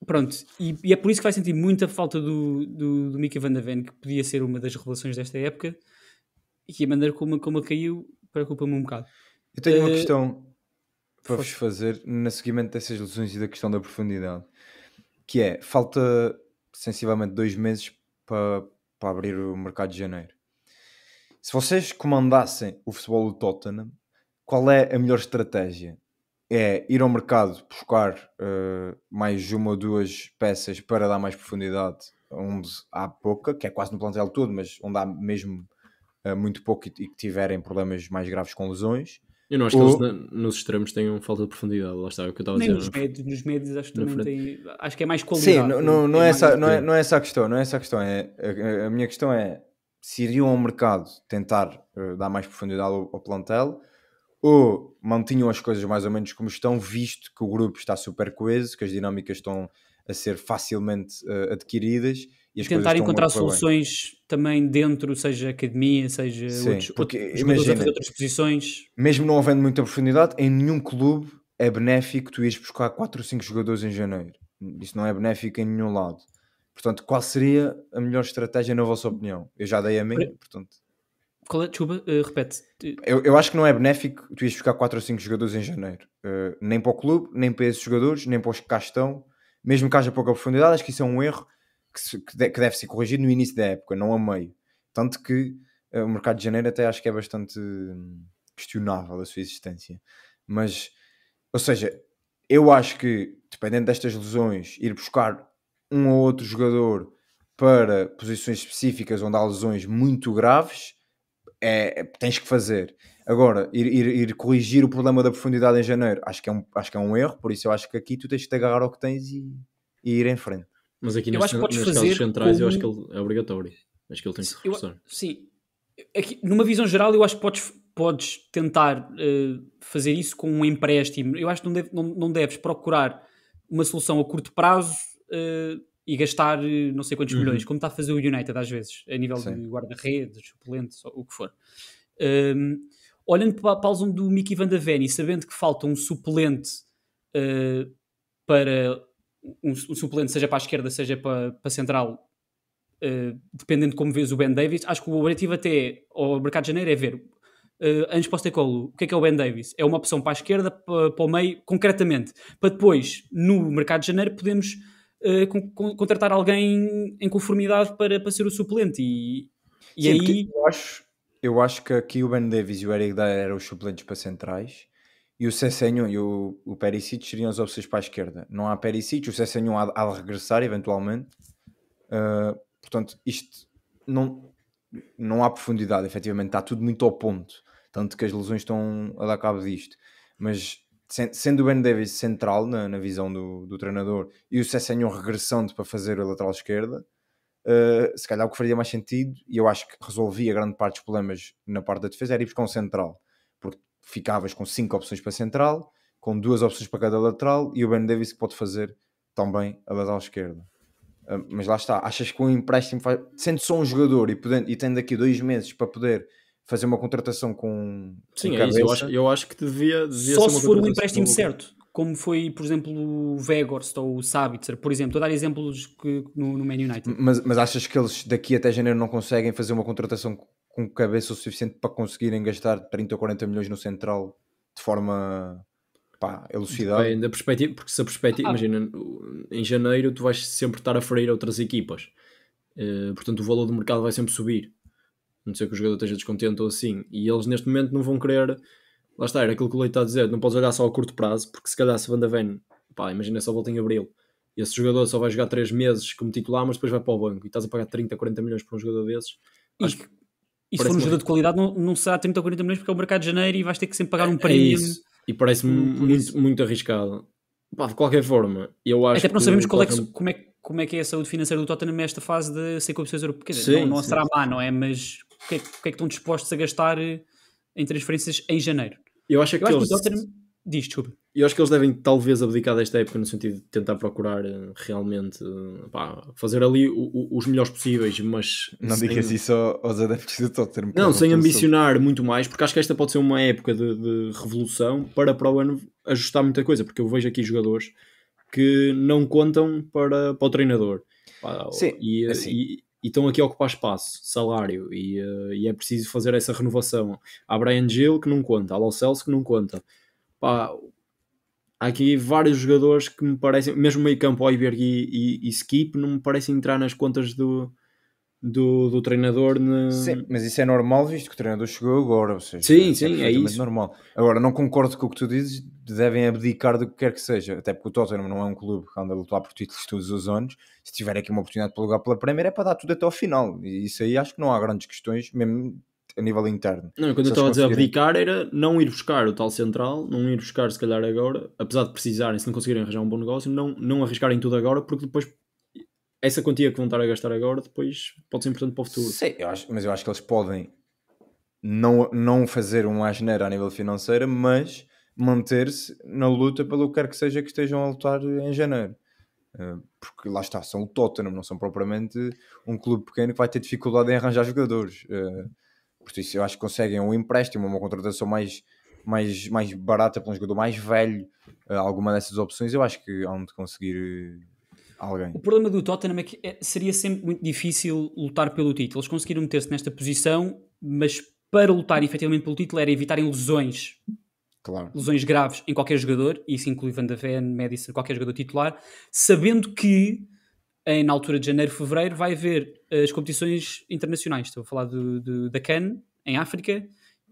pronto, e, e, é por isso que vai sentir muita falta do, do, do Mika Van der Ven, que podia ser uma das revelações desta época, e a maneira como, como ele caiu preocupa-me um bocado. Eu tenho uh, uma eh, questão para vos fazer, no seguimento dessas lesões e da questão da profundidade, que é, falta sensivelmente dois meses para, para abrir o mercado de janeiro. Se vocês comandassem o futebol do Tottenham, qual é a melhor estratégia? É ir ao mercado buscar uh, mais uma ou duas peças para dar mais profundidade onde há pouca, que é quase no plantel todo, mas onde há mesmo uh, muito pouco e, e que tiverem problemas mais graves com lesões eu não acho o... que eles nos extremos tenham falta de profundidade, lá está, é o que eu estava a dizer. Nos é? médios, nos médios acho que também frente. tem. Acho que é mais qualidade. Sim, não, é, é, essa, não, é, não é essa a questão, não é essa a questão. É, a, a minha questão é se iriam ao mercado tentar uh, dar mais profundidade ao, ao, plantel ou mantinham as coisas mais ou menos como estão, visto que o grupo está super coeso, que as dinâmicas estão a ser facilmente uh, adquiridas e tentar encontrar soluções bem. também dentro, seja academia, seja Sim, outros, porque, outros imagina, a fazer outras posições. Mesmo não havendo muita profundidade, em nenhum clube é benéfico tu ires buscar 4 ou 5 jogadores em janeiro. Isso não é benéfico em nenhum lado. Portanto, qual seria a melhor estratégia na vossa opinião? Eu já dei a mim. portanto... Qual é? Desculpa, uh, eh, repete. Eu, eu acho que não é benéfico tu ires buscar 4 ou 5 jogadores em janeiro. Uh, nem para o clube, nem para esses jogadores, nem para os que cá estão. Mesmo que haja pouca profundidade, acho que isso é um erro que, deve ser corrigido no início da época, não a meio. Tanto que eh, o mercado de janeiro até acho que é bastante hum, questionável a sua existência. Mas, ou seja, eu acho que, dependendo destas lesões, ir buscar um ou outro jogador para posições específicas onde há lesões muito graves, é, é tens que fazer. Agora, ir, ir, ir, corrigir o problema da profundidade em janeiro, acho que, é um, acho que é um erro, por isso eu acho que aqui tu tens que te agarrar ao que tens e, e ir em frente. Mas aqui neste, eu acho que casos centrais como... eu acho que ele é obrigatório. Acho que ele tem que se reforçar. Eu, sim. Aqui, numa visão geral, eu acho que podes, podes tentar uh, fazer isso com um empréstimo. Eu acho que não, deve, não, não deves procurar uma solução a curto prazo uh, e gastar eh, não sei quantos uhum. milhões, como está a fazer o United às vezes, a nível sim. de guarda-redes, suplentes, o que for. Um, ehm, olhando para a pausa do Mickey Van da e sabendo que falta um suplente uh, para um, um suplente, seja para a esquerda, seja para, para central, uh, dependendo de como vês o Ben Davis, acho que o objetivo até ao é, mercado de janeiro é ver uh, antes para o colo, o que é que é o Ben Davis? É uma opção para a esquerda, para, para o meio, concretamente, para depois, no mercado de janeiro, podemos uh, con con contratar alguém em conformidade para, para ser o suplente e, e Sim, aí... Eu acho, eu acho que aqui o Ben Davis e o Eric Dyer eram os suplentes para centrais e o Sessenho e o, o Perisic seriam as opções para a esquerda. Não há Perisic, o Sessenho há, há de regressar eventualmente. Uh, portanto, isto não, não há profundidade, efetivamente. Está tudo muito ao ponto. Tanto que as lesões estão a dar cabo disto. Mas sendo o Ben Davis central na, na visão do, do, treinador e o Sessenho regressando para fazer a lateral esquerda, uh, se calhar o que faria mais sentido, e eu acho que resolvia grande parte dos problemas na parte da defesa, era ir buscar um central ficavas com cinco opções para central, com duas opções para cada lateral e o Ben Davis que pode fazer também a lateral esquerda. Ah, mas lá está, achas que um empréstimo faz... sendo só um jogador e, podendo, e tendo aqui dois meses para poder fazer uma contratação com. Sim, é isso. Eu acho, eu acho que devia. devia Só se for um empréstimo certo, como foi, por exemplo, o Vegorst ou o Sabitzer, por exemplo. Estou a dar exemplos que, no, no Man United. Mas, mas achas que eles daqui até janeiro não conseguem fazer uma contratação com cabeça o suficiente para conseguirem gastar 30 ou 40 milhões no Central de forma pá, elucidada. Bem, da perspectiva, porque se a perspectiva, ah. imagina, em janeiro tu vais sempre estar a ferir outras equipas, uh, portanto o valor do mercado vai sempre subir, não sei que o jogador esteja descontente ou assim, e eles neste momento não vão querer, lá está, era aquilo que o Leite está a dizer, não podes olhar só a curto prazo, porque se calhar se Van Ven, pá, imagina só volta em abril. e Esse jogador só vai jogar 3 meses como titular, mas depois vai para o banco e estás a pagar 30, 40 milhões para um jogador desses. Acho que e se for um jogador de qualidade, não, não será 30 ou 40 milhões porque é o mercado de janeiro e vais ter que sempre pagar é, um é prémio. É isso. E parece-me muito, muito arriscado. Pá, de qualquer forma, eu acho Até porque não sabemos qual é que, como, é, como é que é a saúde financeira do Tottenham nesta fase de ser competições europeias. Sim, não, não sim, será má, não é? Mas o que é, que é, que estão dispostos a gastar eh, em transferências em janeiro? Eu acho que, eu acho que o Tottenham. Diz, desculpa eu acho que eles devem talvez abdicar desta época no sentido de tentar procurar eh, realmente eh, pá, fazer ali o, o, os melhores possíveis, mas. Não sem... digas isso aos adeptos de Tottenham. Não, é sem ambicionar muito mais, porque acho que esta pode ser uma época de, de, revolução para para o ano ajustar muita coisa, porque eu vejo aqui jogadores que não contam para, para o treinador. Pá, Sim, e, eh, assim. e, e estão aqui a ocupar espaço, salário, e, e, é preciso fazer essa renovação. Há Brian Gill que não conta, há Lo Celso que não conta. Pá, há aqui vários jogadores que me parecem, mesmo meio campo, Oiberg e, e, e Skip, não me parecem entrar nas contas do, do, do treinador. Sim, mas isso é normal, visto que o treinador chegou agora. Ou seja, sim, é sim, é isso. normal. Agora, não concordo com o que tu dizes, devem abdicar do que quer que seja, até porque o Tottenham não é um clube que anda a lutar por títulos todos os anos. Se tiver aqui uma oportunidade para lugar pela Premier, é para dar tudo até ao final. E isso aí acho que não há grandes questões, mesmo a nível interno. Não, quando eu estava a dizer a abdicar era não ir buscar o tal central, não ir buscar se calhar agora, apesar de precisarem, se não conseguirem arranjar um bom negócio, não, não arriscarem tudo agora, porque depois essa quantia que vão estar a gastar agora depois pode ser importante para o futuro. Sim, eu acho, mas eu acho que eles podem não, não fazer uma geneira a nível financeiro, mas manter-se na luta pelo que quer que seja que estejam a lutar em janeiro. Eh, porque lá está, são o Tottenham, não são propriamente um clube pequeno que vai ter dificuldade em arranjar jogadores. Eh, por isso eu acho que conseguem um empréstimo, uma contratação mais, mais, mais barata para um jogador mais velho, eh, alguma dessas opções, eu acho que hão de conseguir eh, alguém. O problema do Tottenham é que eh, seria sempre muito difícil lutar pelo título. Eles conseguiram meter-se nesta posição, mas para lutar efetivamente pelo título era evitarem lesões. Claro. Lesões graves em qualquer jogador, e isso inclui Van der Ven, Madison, qualquer jogador titular, sabendo que em, na altura de janeiro, fevereiro, vai haver as competições internacionais. Estou a falar do, do, da CAN, em África,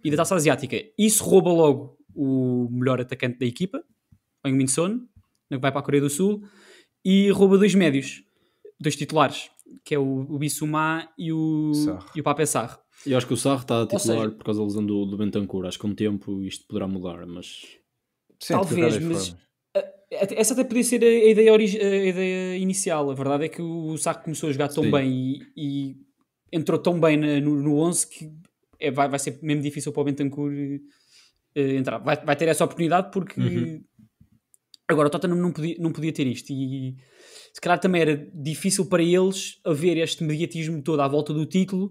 e da Taça Asiática. Isso rouba logo o melhor atacante da equipa, o Minson son que vai para a Coreia do Sul, e rouba dois médios, dois titulares, que é o, o Bissouma e o, e o Pape Sarr. Eu acho que o Sarr está a titular seja, por causa da lesão do, do Bentancur. Acho que com o tempo isto poderá mudar, mas... É talvez, mas... Forma essa até podia ser a ideia, a ideia inicial. A verdade é que o Saco começou a jogar tão Sim. bem e, e, entrou tão bem no, no 11 que é, vai, vai ser mesmo difícil para o Bentancur uh, entrar. Vai, vai ter essa oportunidade porque uhum. agora o Tottenham não podia, não podia ter isto. E se calhar também era difícil para eles haver este mediatismo todo à volta do título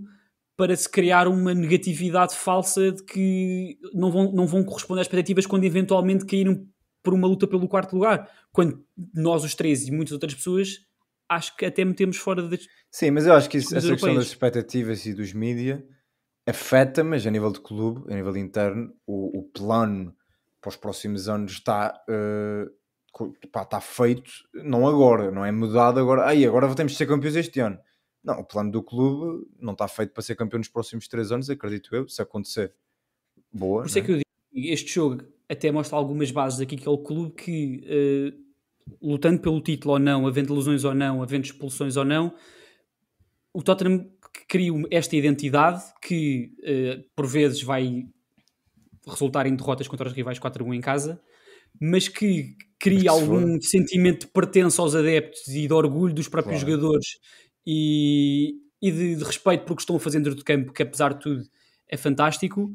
para se criar uma negatividade falsa de que não vão, não vão corresponder às expectativas quando eventualmente caírem por uma luta pelo quarto lugar. Quando nós, os três e muitas outras pessoas, acho que até metemos fora das. Sim, mas eu acho que isso, essa questão das expectativas e dos mídia afeta, mas a nível de clube, a nível interno, o, o plano para os próximos anos está. Uh, pá, está feito, não agora, não é mudado agora. Aí, agora temos de ser campeões este ano. Não, o plano do clube não está feito para ser campeão nos próximos três anos, acredito eu, se acontecer. Boa. Por isso é, é? que eu digo, este jogo até mostra algumas bases aqui, que é o clube que, uh, lutando pelo título ou não, havendo lesões ou não, havendo expulsões ou não, o Tottenham cria esta identidade que, uh, por vezes, vai resultar em derrotas contra os rivais 4-1 em casa, mas que cria algum sentimento de pertença aos adeptos e de orgulho dos próprios claro. jogadores e, e de, de, respeito por o que estão a fazer dentro do campo, que apesar de tudo é fantástico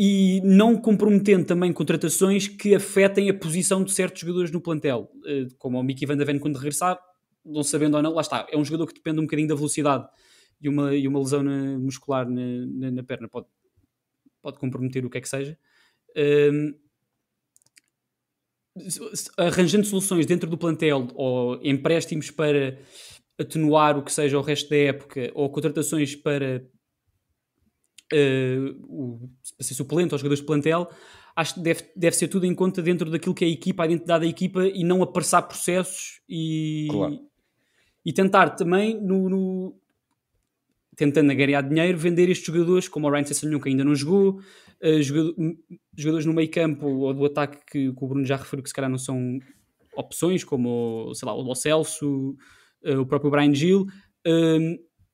e não comprometendo também contratações que afetem a posição de certos jogadores no plantel, eh, como o Mickey Van de Ven quando regressar, não sabendo ou não, lá está, é um jogador que depende um bocadinho da velocidade e uma, e uma lesão na, muscular na, na, na, perna pode, pode comprometer o que é que seja. Um, ehm, arranjando soluções dentro do plantel ou empréstimos para atenuar o que seja o resto da época ou contratações para uh, o, para ser suplente aos jogadores de plantel, acho que deve, deve ser tudo em conta dentro daquilo que é a equipa, a identidade da equipa e não apressar processos e, claro. e tentar também no, no tentando agarrar dinheiro, vender estes jogadores, como o Ryan Sessegnon que ainda não jogou, uh, eh, jogador, jogadores no meio campo ou do ataque que, que, o Bruno já referiu que se calhar não são opções, como sei lá, o Celso, uh, o próprio Brian Gil,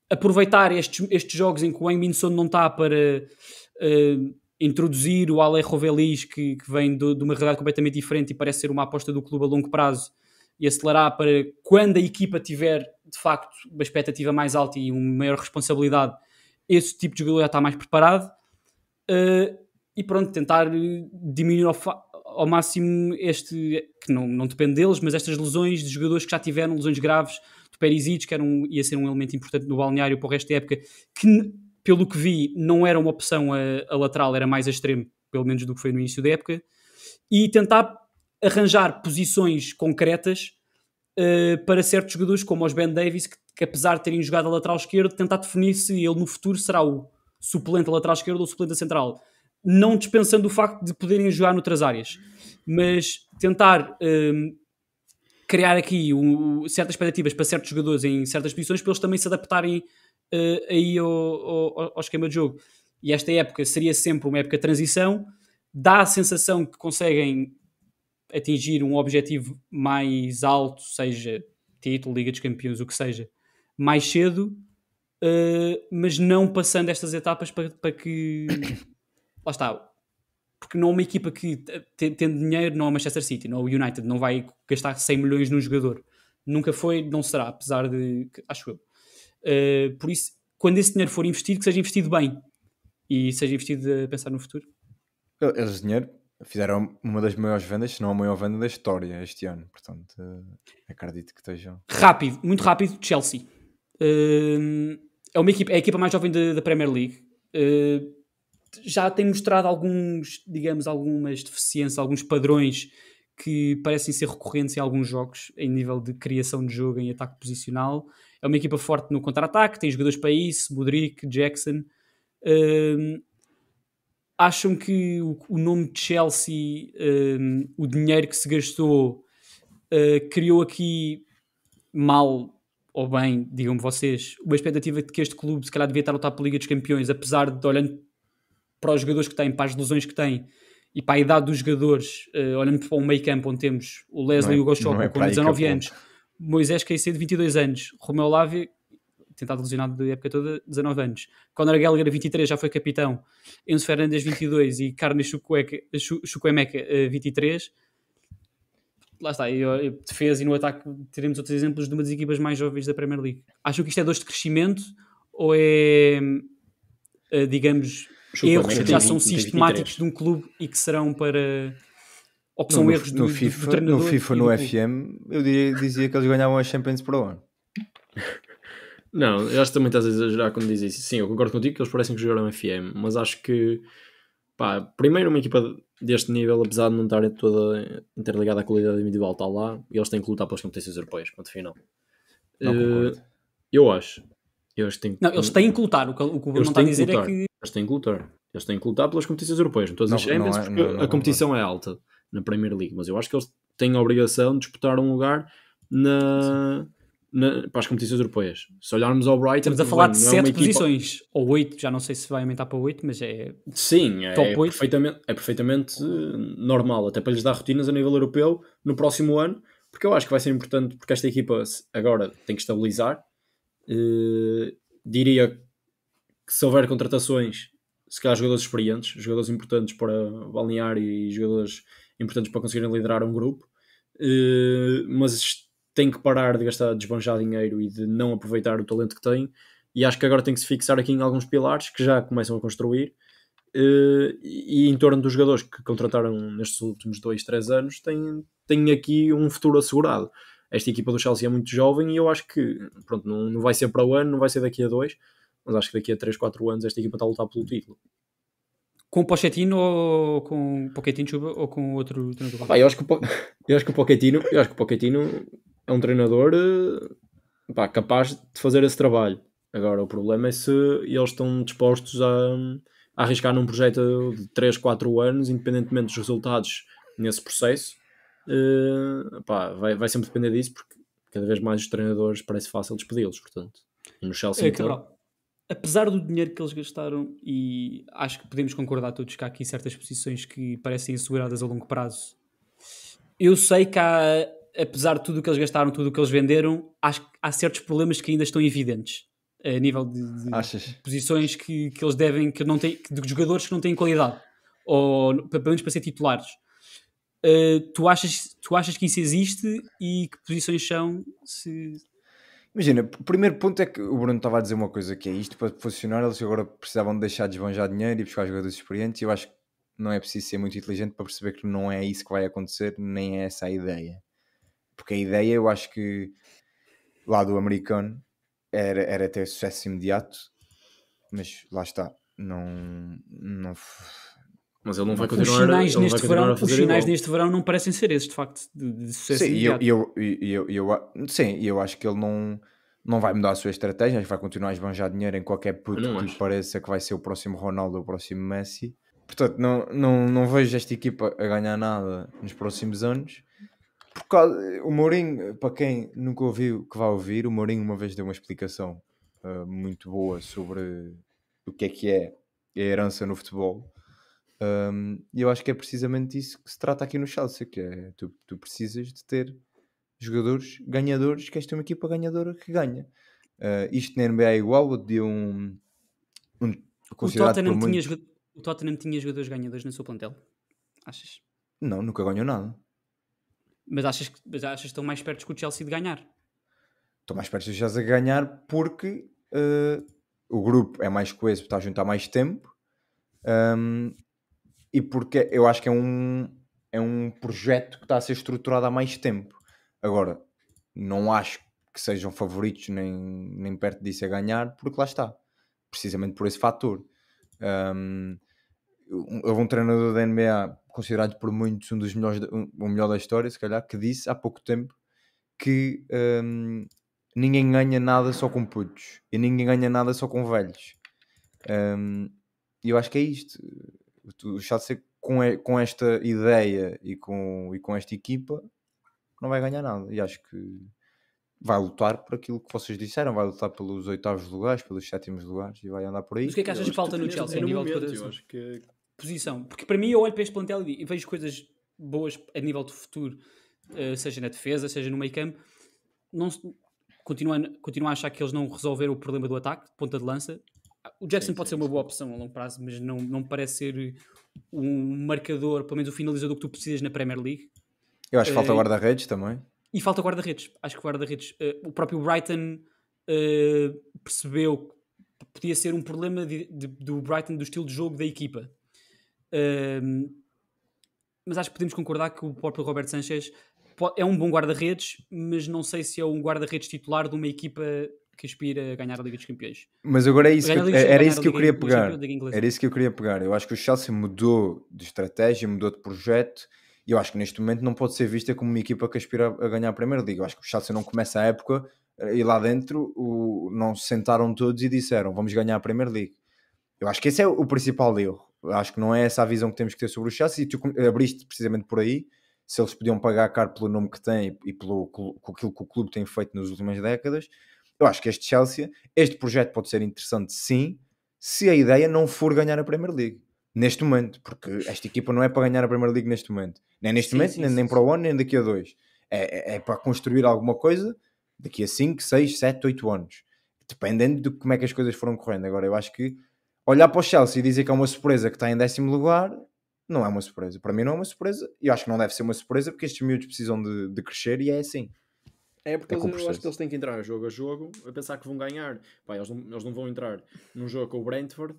aproveitar estes, estes jogos em que o Embinson não está para uh, introduzir o Ale Rovelis, que, que vem do, de uma realidade completamente diferente e parece ser uma aposta do clube a longo prazo, e acelerar para quando a equipa tiver de facto uma expectativa mais alta e uma maior responsabilidade, esse tipo de jogador já está mais preparado. Uh, e pronto, tentar diminuir ao, ao máximo este, que não, não depende deles, mas estas lesões de jogadores que já tiveram lesões graves do Perisic, que era um, ia ser um elemento importante no balneário para o resto da época, que pelo que vi não era uma opção a, eh, a lateral, era mais a extremo, pelo menos do que foi no início da época, e tentar arranjar posições concretas uh, para certos jogadores como os Ben Davis, que, que apesar de terem jogado a lateral esquerdo, tentar definir se ele no futuro será o suplente a lateral esquerdo ou suplente a central não dispensando o facto de poderem jogar noutras áreas, mas tentar eh, criar aqui um, certas expectativas para certos jogadores em certas posições para eles também se adaptarem uh, aí ao, ao, ao, esquema de jogo. E esta época seria sempre uma época de transição, dá a sensação que conseguem atingir um objetivo mais alto, seja título, Liga dos Campeões, o que seja, mais cedo, uh, mas não passando estas etapas para, para que. [COUGHS] Lá está, porque não é uma equipa que tendo dinheiro, não é o Manchester City, não é o United, não vai gastar 100 milhões num jogador. Nunca foi, não será, apesar de. Acho eu. Uh, por isso, quando esse dinheiro for investido, que seja investido bem e seja investido a pensar no futuro. Eles, dinheiro, fizeram uma das maiores vendas, se não a maior venda da história este ano, portanto, uh, acredito que estejam. Rápido, muito rápido, Chelsea. Uh, é, uma equipa, é a equipa mais jovem da, da Premier League. Uh, já tem mostrado alguns, digamos, algumas deficiências, alguns padrões que parecem ser recorrentes em alguns jogos, em nível de criação de jogo, em ataque posicional. É uma equipa forte no contra-ataque, tem jogadores para isso, Modric, Jackson. Um, acham que o, o nome de Chelsea, um, o dinheiro que se gastou, uh, criou aqui mal ou bem, digam-me vocês, uma expectativa de que este clube se calhar devia estar a lutar pela Liga dos Campeões, apesar de, olhando para os jogadores que têm, para as lesões que têm e para a idade dos jogadores, uh, olhando para o meio campo onde temos o Leslie é- e o Gochoca é com 19 anos, Moisés de 22 anos, Romeu Lávia, tentado lesionado da época toda, 19 anos, Conor Gallagher, 23, já foi capitão, Enzo Fernandes, 22 e Carnes Chukwemeka, 23. Lá está, e, defesa e no ataque teremos outros exemplos de uma das equipas mais jovens da Premier League. acho que isto é dois de crescimento ou é, eh, digamos, erros né? que já são sistemáticos de um clube e que serão para. Ou que são no, erros do, FIFA, do treinador. No FIFA, no FM, eu diria, dizia que eles ganhavam as Champions para o ano. [LAUGHS] Não, eu acho que também estás a exagerar quando dizes isso. Sim, eu concordo contigo que eles parecem que jogaram FM, mas acho que, pá, primeiro uma equipa deste nível, apesar de não estar toda interligada à qualidade individual, está lá, e eles têm que lutar pelas competências europeias, ponto final. Não uh, eu acho. Eles têm... Não, eles têm que lutar. O que o Bruno está a dizer é que. Eles têm que lutar. Eles têm que lutar pelas competições europeias. Não estou a dizer é, porque não, não, a competição é. é alta na Premier League, mas eu acho que eles têm a obrigação de disputar um lugar na, na, para as competições europeias. Se olharmos ao Brighton. Estamos a falar bem, de 7 é posições, equipa... ou 8, já não sei se vai aumentar para 8, mas é. Sim, é, perfeitamente, é perfeitamente eh, normal, até para lhes dar rotinas a nível europeu no próximo ano, porque eu acho que vai ser importante, porque esta equipa agora tem que estabilizar eh, diria que se houver contratações, se calhar jogadores experientes, jogadores importantes para balnear e jogadores importantes para conseguirem liderar um grupo, uh, mas tem que parar de gastar, de esbanjar dinheiro e de não aproveitar o talento que tem. E acho que agora tem que se fixar aqui em alguns pilares que já começam a construir. Uh, e em torno dos jogadores que contrataram nestes últimos 2, 3 anos, têm, têm aqui um futuro assegurado esta equipa do Chelsea é muito jovem e eu acho que, pronto, não, não vai ser para o ano, não vai ser daqui a dois, mas acho que daqui a 3, 4 anos esta equipa está a lutar pelo título. Com o Pochettino ou com o Pochettino Chuba ou com outro treinador? Pá, eu, acho que o [LAUGHS] eu acho que o Pochettino, eu acho que o Pochettino é um treinador eh, pá, capaz de fazer esse trabalho. Agora, o problema é se eles estão dispostos a, a arriscar num projeto de 3, 4 anos, independentemente dos resultados nesse processo, uh, pá, vai, vai sempre depender disso, porque cada vez mais os treinadores parece fácil despedi-los, portanto. no Chelsea, é, então... apesar do dinheiro que eles gastaram, e acho que podemos concordar todos que há aqui certas posições que parecem asseguradas a longo prazo, eu sei que há, apesar de tudo o que eles gastaram, tudo o que eles venderam, acho que há certos problemas que ainda estão evidentes a nível de, de posições que, que eles devem, que não têm, de jogadores que não têm qualidade, ou pelo menos para ser titulares. Eh, tu, achas, tu achas que isso existe e que posições são? Se... Imagina, o primeiro ponto é que o Bruno estava a dizer uma coisa que é isto para funcionar, eles agora precisavam deixar de esbanjar dinheiro e buscar jogadores experientes. Eu acho que não é preciso ser muito inteligente para perceber que não é isso que vai acontecer, nem é essa a ideia. Porque a ideia, eu acho que lá do americano era, era ter sucesso imediato, mas lá está, não, não, mas ele não vai continuar, os sinais, neste, continuar verão, os sinais neste verão não parecem ser esses, de facto, de, de sucesso. Sim, eu, eu, eu, eu, sim, eu acho que ele não, não vai mudar a sua estratégia, acho que vai continuar a esbanjar dinheiro em qualquer puto que lhe pareça que vai ser o próximo Ronaldo ou o próximo Messi. Portanto, não, não, não vejo esta equipa a ganhar nada nos próximos anos. Por causa, o Mourinho, para quem nunca ouviu, que vai ouvir, o Mourinho uma vez deu uma explicação uh, muito boa sobre o que é que é a herança no futebol um, e eu acho que é precisamente isso que se trata aqui no Chelsea, que é tu, tu precisas de ter jogadores ganhadores, que esta é uma equipa ganhadora que ganha. Uh, isto na NBA é igual, de um, um o Tottenham, muito... tinha, o Tottenham tinha jogadores ganhadores no seu plantel? Achas? Não, nunca ganhou nada. Mas achas, que, mas achas que estão mais perto que o Chelsea de ganhar? Estão mais perto do Chelsea de ganhar porque uh, o grupo é mais coeso, está junto há mais tempo um, e porque eu acho que é um, é um projeto que está a ser estruturado há mais tempo. Agora, não acho que sejam favoritos nem, nem perto disso a ganhar, porque lá está, precisamente por esse fator. houve um treinador da NBA considerado por muitos um dos melhores, um, o melhor da história, se calhar, que disse há pouco tempo que um, ninguém ganha nada só com putos e ninguém ganha nada só com velhos. Um, e eu acho que é isto. O Chelsea com, com esta ideia e com, e com esta equipa não vai ganhar nada. E acho que vai lutar por aquilo que vocês disseram, vai lutar pelos oitavos lugares, pelos sétimos lugares e vai andar por aí. Mas o que é que achas que falta no Chelsea? No nível momento, de eu acho que... É- posição. Porque para mim eu olho para este plantel e vejo coisas boas a nível de futuro, eh, seja na defesa, seja no meio campo. Não, continuo, continuo a achar que eles não resolveram o problema do ataque, ponta de lança, o Jackson sim, pode sim, ser uma boa opção a longo prazo, mas não, não parece ser um marcador, pelo menos o finalizador que tu precisas na Premier League. Eu acho que falta uh, guarda-redes também. E falta guarda-redes. Acho que guarda-redes. Uh, o próprio Brighton uh, percebeu que podia ser um problema de, de, do Brighton, do estilo de jogo da equipa. Ehm, mas acho que podemos concordar que o próprio Roberto Sanchez é um bom guarda-redes, mas não sei se é um guarda-redes titular de uma equipa que aspira a ganhar a Liga dos Campeões. Mas agora é isso que, Liga, é, era isso que eu queria Liga, pegar. era isso que eu queria pegar. Eu acho que o Chelsea mudou de estratégia, mudou de projeto. E eu acho que neste momento não pode ser vista como uma equipa que aspira a ganhar a Primeira Liga. Eu acho que o Chelsea não começa a época eh, e lá dentro o, não se sentaram todos e disseram vamos ganhar a Primeira Liga. Eu acho que esse é o principal erro. Eu acho que não é essa a visão que temos que ter sobre o Chelsea. E tu abriste precisamente por aí se eles podiam pagar caro pelo nome que têm e pelo aquilo que o clube tem feito nas últimas décadas eu acho que este Chelsea, este projeto pode ser interessante sim, se a ideia não for ganhar a Premier League. Neste momento, porque esta equipa não é para ganhar a Premier League neste momento. Nem neste sim, momento, sim, nem, sim, nem para o ano, nem daqui a dois. É, é, é para construir alguma coisa daqui a 5, 6, 7, 8 anos. Dependendo de como é que as coisas foram correndo. Agora, eu acho que olhar para o Chelsea e dizer que é uma surpresa que está em décimo lugar, não é uma surpresa. Para mim não é uma surpresa. E eu acho que não deve ser uma surpresa porque estes miúdos precisam de, de crescer e é assim. É porque é eles, eu acho que eles têm que entrar jogo a jogo a pensar que vão ganhar. Pá, eles, não, eles não vão entrar num jogo com o Brentford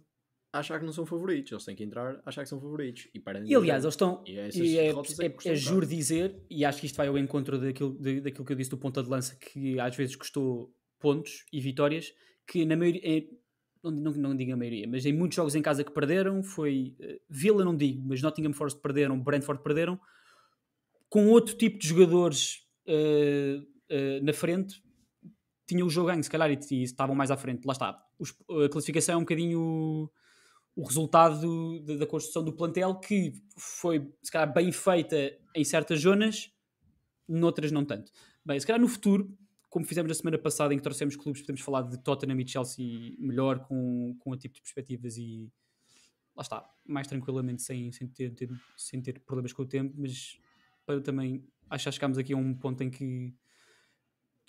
a achar que não são favoritos. Eles têm que entrar a achar que são favoritos. E, para e aliás, eles estão. E, é e é, é, é, é juro dizer, e acho que isto vai ao encontro daquilo, de, daquilo que eu disse do ponta de lança, que às vezes custou pontos e vitórias, que na maioria. não, não, não digo a maioria, mas em muitos jogos em casa que perderam, foi. Uh, eh, Vila não digo, mas Nottingham Forest perderam, Brentford perderam, com outro tipo de jogadores. Uh, eh, na frente tinha o jogo ganho, se calhar, e, e, estavam mais à frente. Lá está. Os, a classificação é um bocadinho o, o resultado de, da construção do plantel, que foi, se calhar, bem feita em certas zonas, noutras não tanto. Bem, se calhar no futuro, como fizemos na semana passada, em que trouxemos clubes, podemos falar de Tottenham e Chelsea melhor, com, com o tipo de perspectivas e. Lá está, mais tranquilamente, sem, sem, ter, ter, sem ter problemas com o tempo, mas para também. Acho que chegámos aqui a um ponto em que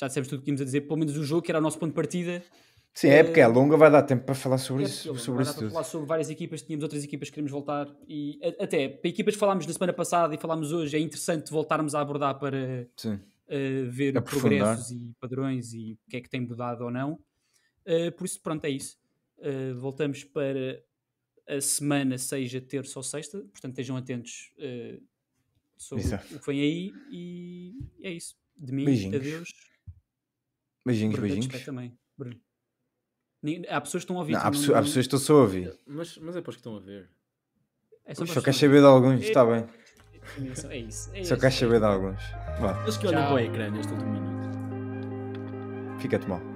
já dissemos tudo o que tínhamos a dizer, pelo menos o jogo, que era o nosso ponto de partida. Sim, é porque é longa, vai dar tempo para falar sobre é isso. É longa, sobre vai isso dar para falar sobre várias equipas, tínhamos outras equipas que queremos voltar. E até para equipas que falámos na semana passada e falámos hoje, é interessante voltarmos a abordar para uh, ver progressos e padrões e o que é que tem mudado ou não. Uh, por isso, pronto, é isso. Uh, voltamos para a semana, seja terça ou sexta, portanto estejam atentos sobre o que vem aí. E é isso. De mim, Beijinhos. adeus. Beijinhos, beijinhos. também, Bruno. Há pessoas que estão a ouvir. Não, há, pessoas, não... há pessoas que estão só a ouvir. Mas, mas é para os que estão a ver. É só, só queres saber de alguns, está é... bem. É isso. É só queres é saber de alguns. Vá. Eles que olham para o ecrã neste último minuto. Fica-te mal.